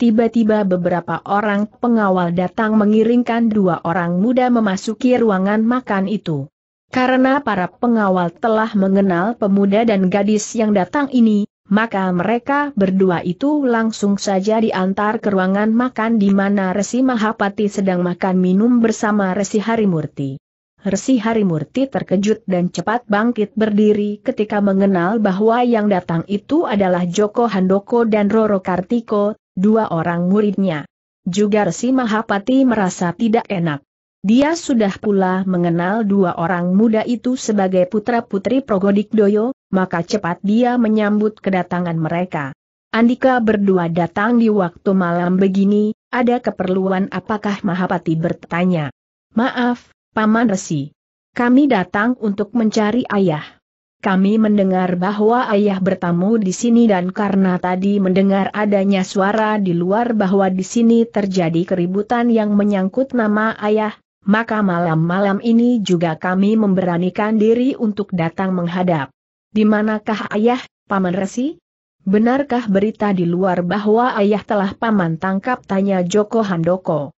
Tiba-tiba beberapa orang pengawal datang mengiringkan dua orang muda memasuki ruangan makan itu. Karena para pengawal telah mengenal pemuda dan gadis yang datang ini, maka mereka berdua itu langsung saja diantar ke ruangan makan di mana Resi Mahapati sedang makan minum bersama Resi Harimurti. Resi Harimurti terkejut dan cepat bangkit berdiri ketika mengenal bahwa yang datang itu adalah Joko Handoko dan Roro Kartiko, dua orang muridnya. Juga Resi Mahapati merasa tidak enak. Dia sudah pula mengenal dua orang muda itu sebagai putra-putri Progodik Doyo, maka cepat dia menyambut kedatangan mereka. Andika berdua datang di waktu malam begini, ada keperluan apakah Mahapati bertanya. Maaf, Paman Resi. Kami datang untuk mencari ayah. Kami mendengar bahwa ayah bertamu di sini dan karena tadi mendengar adanya suara di luar bahwa di sini terjadi keributan yang menyangkut nama ayah, maka malam-malam ini juga kami memberanikan diri untuk datang menghadap. Di manakah ayah, Paman Resi? Benarkah berita di luar bahwa ayah telah paman tangkap? Tanya Joko Handoko.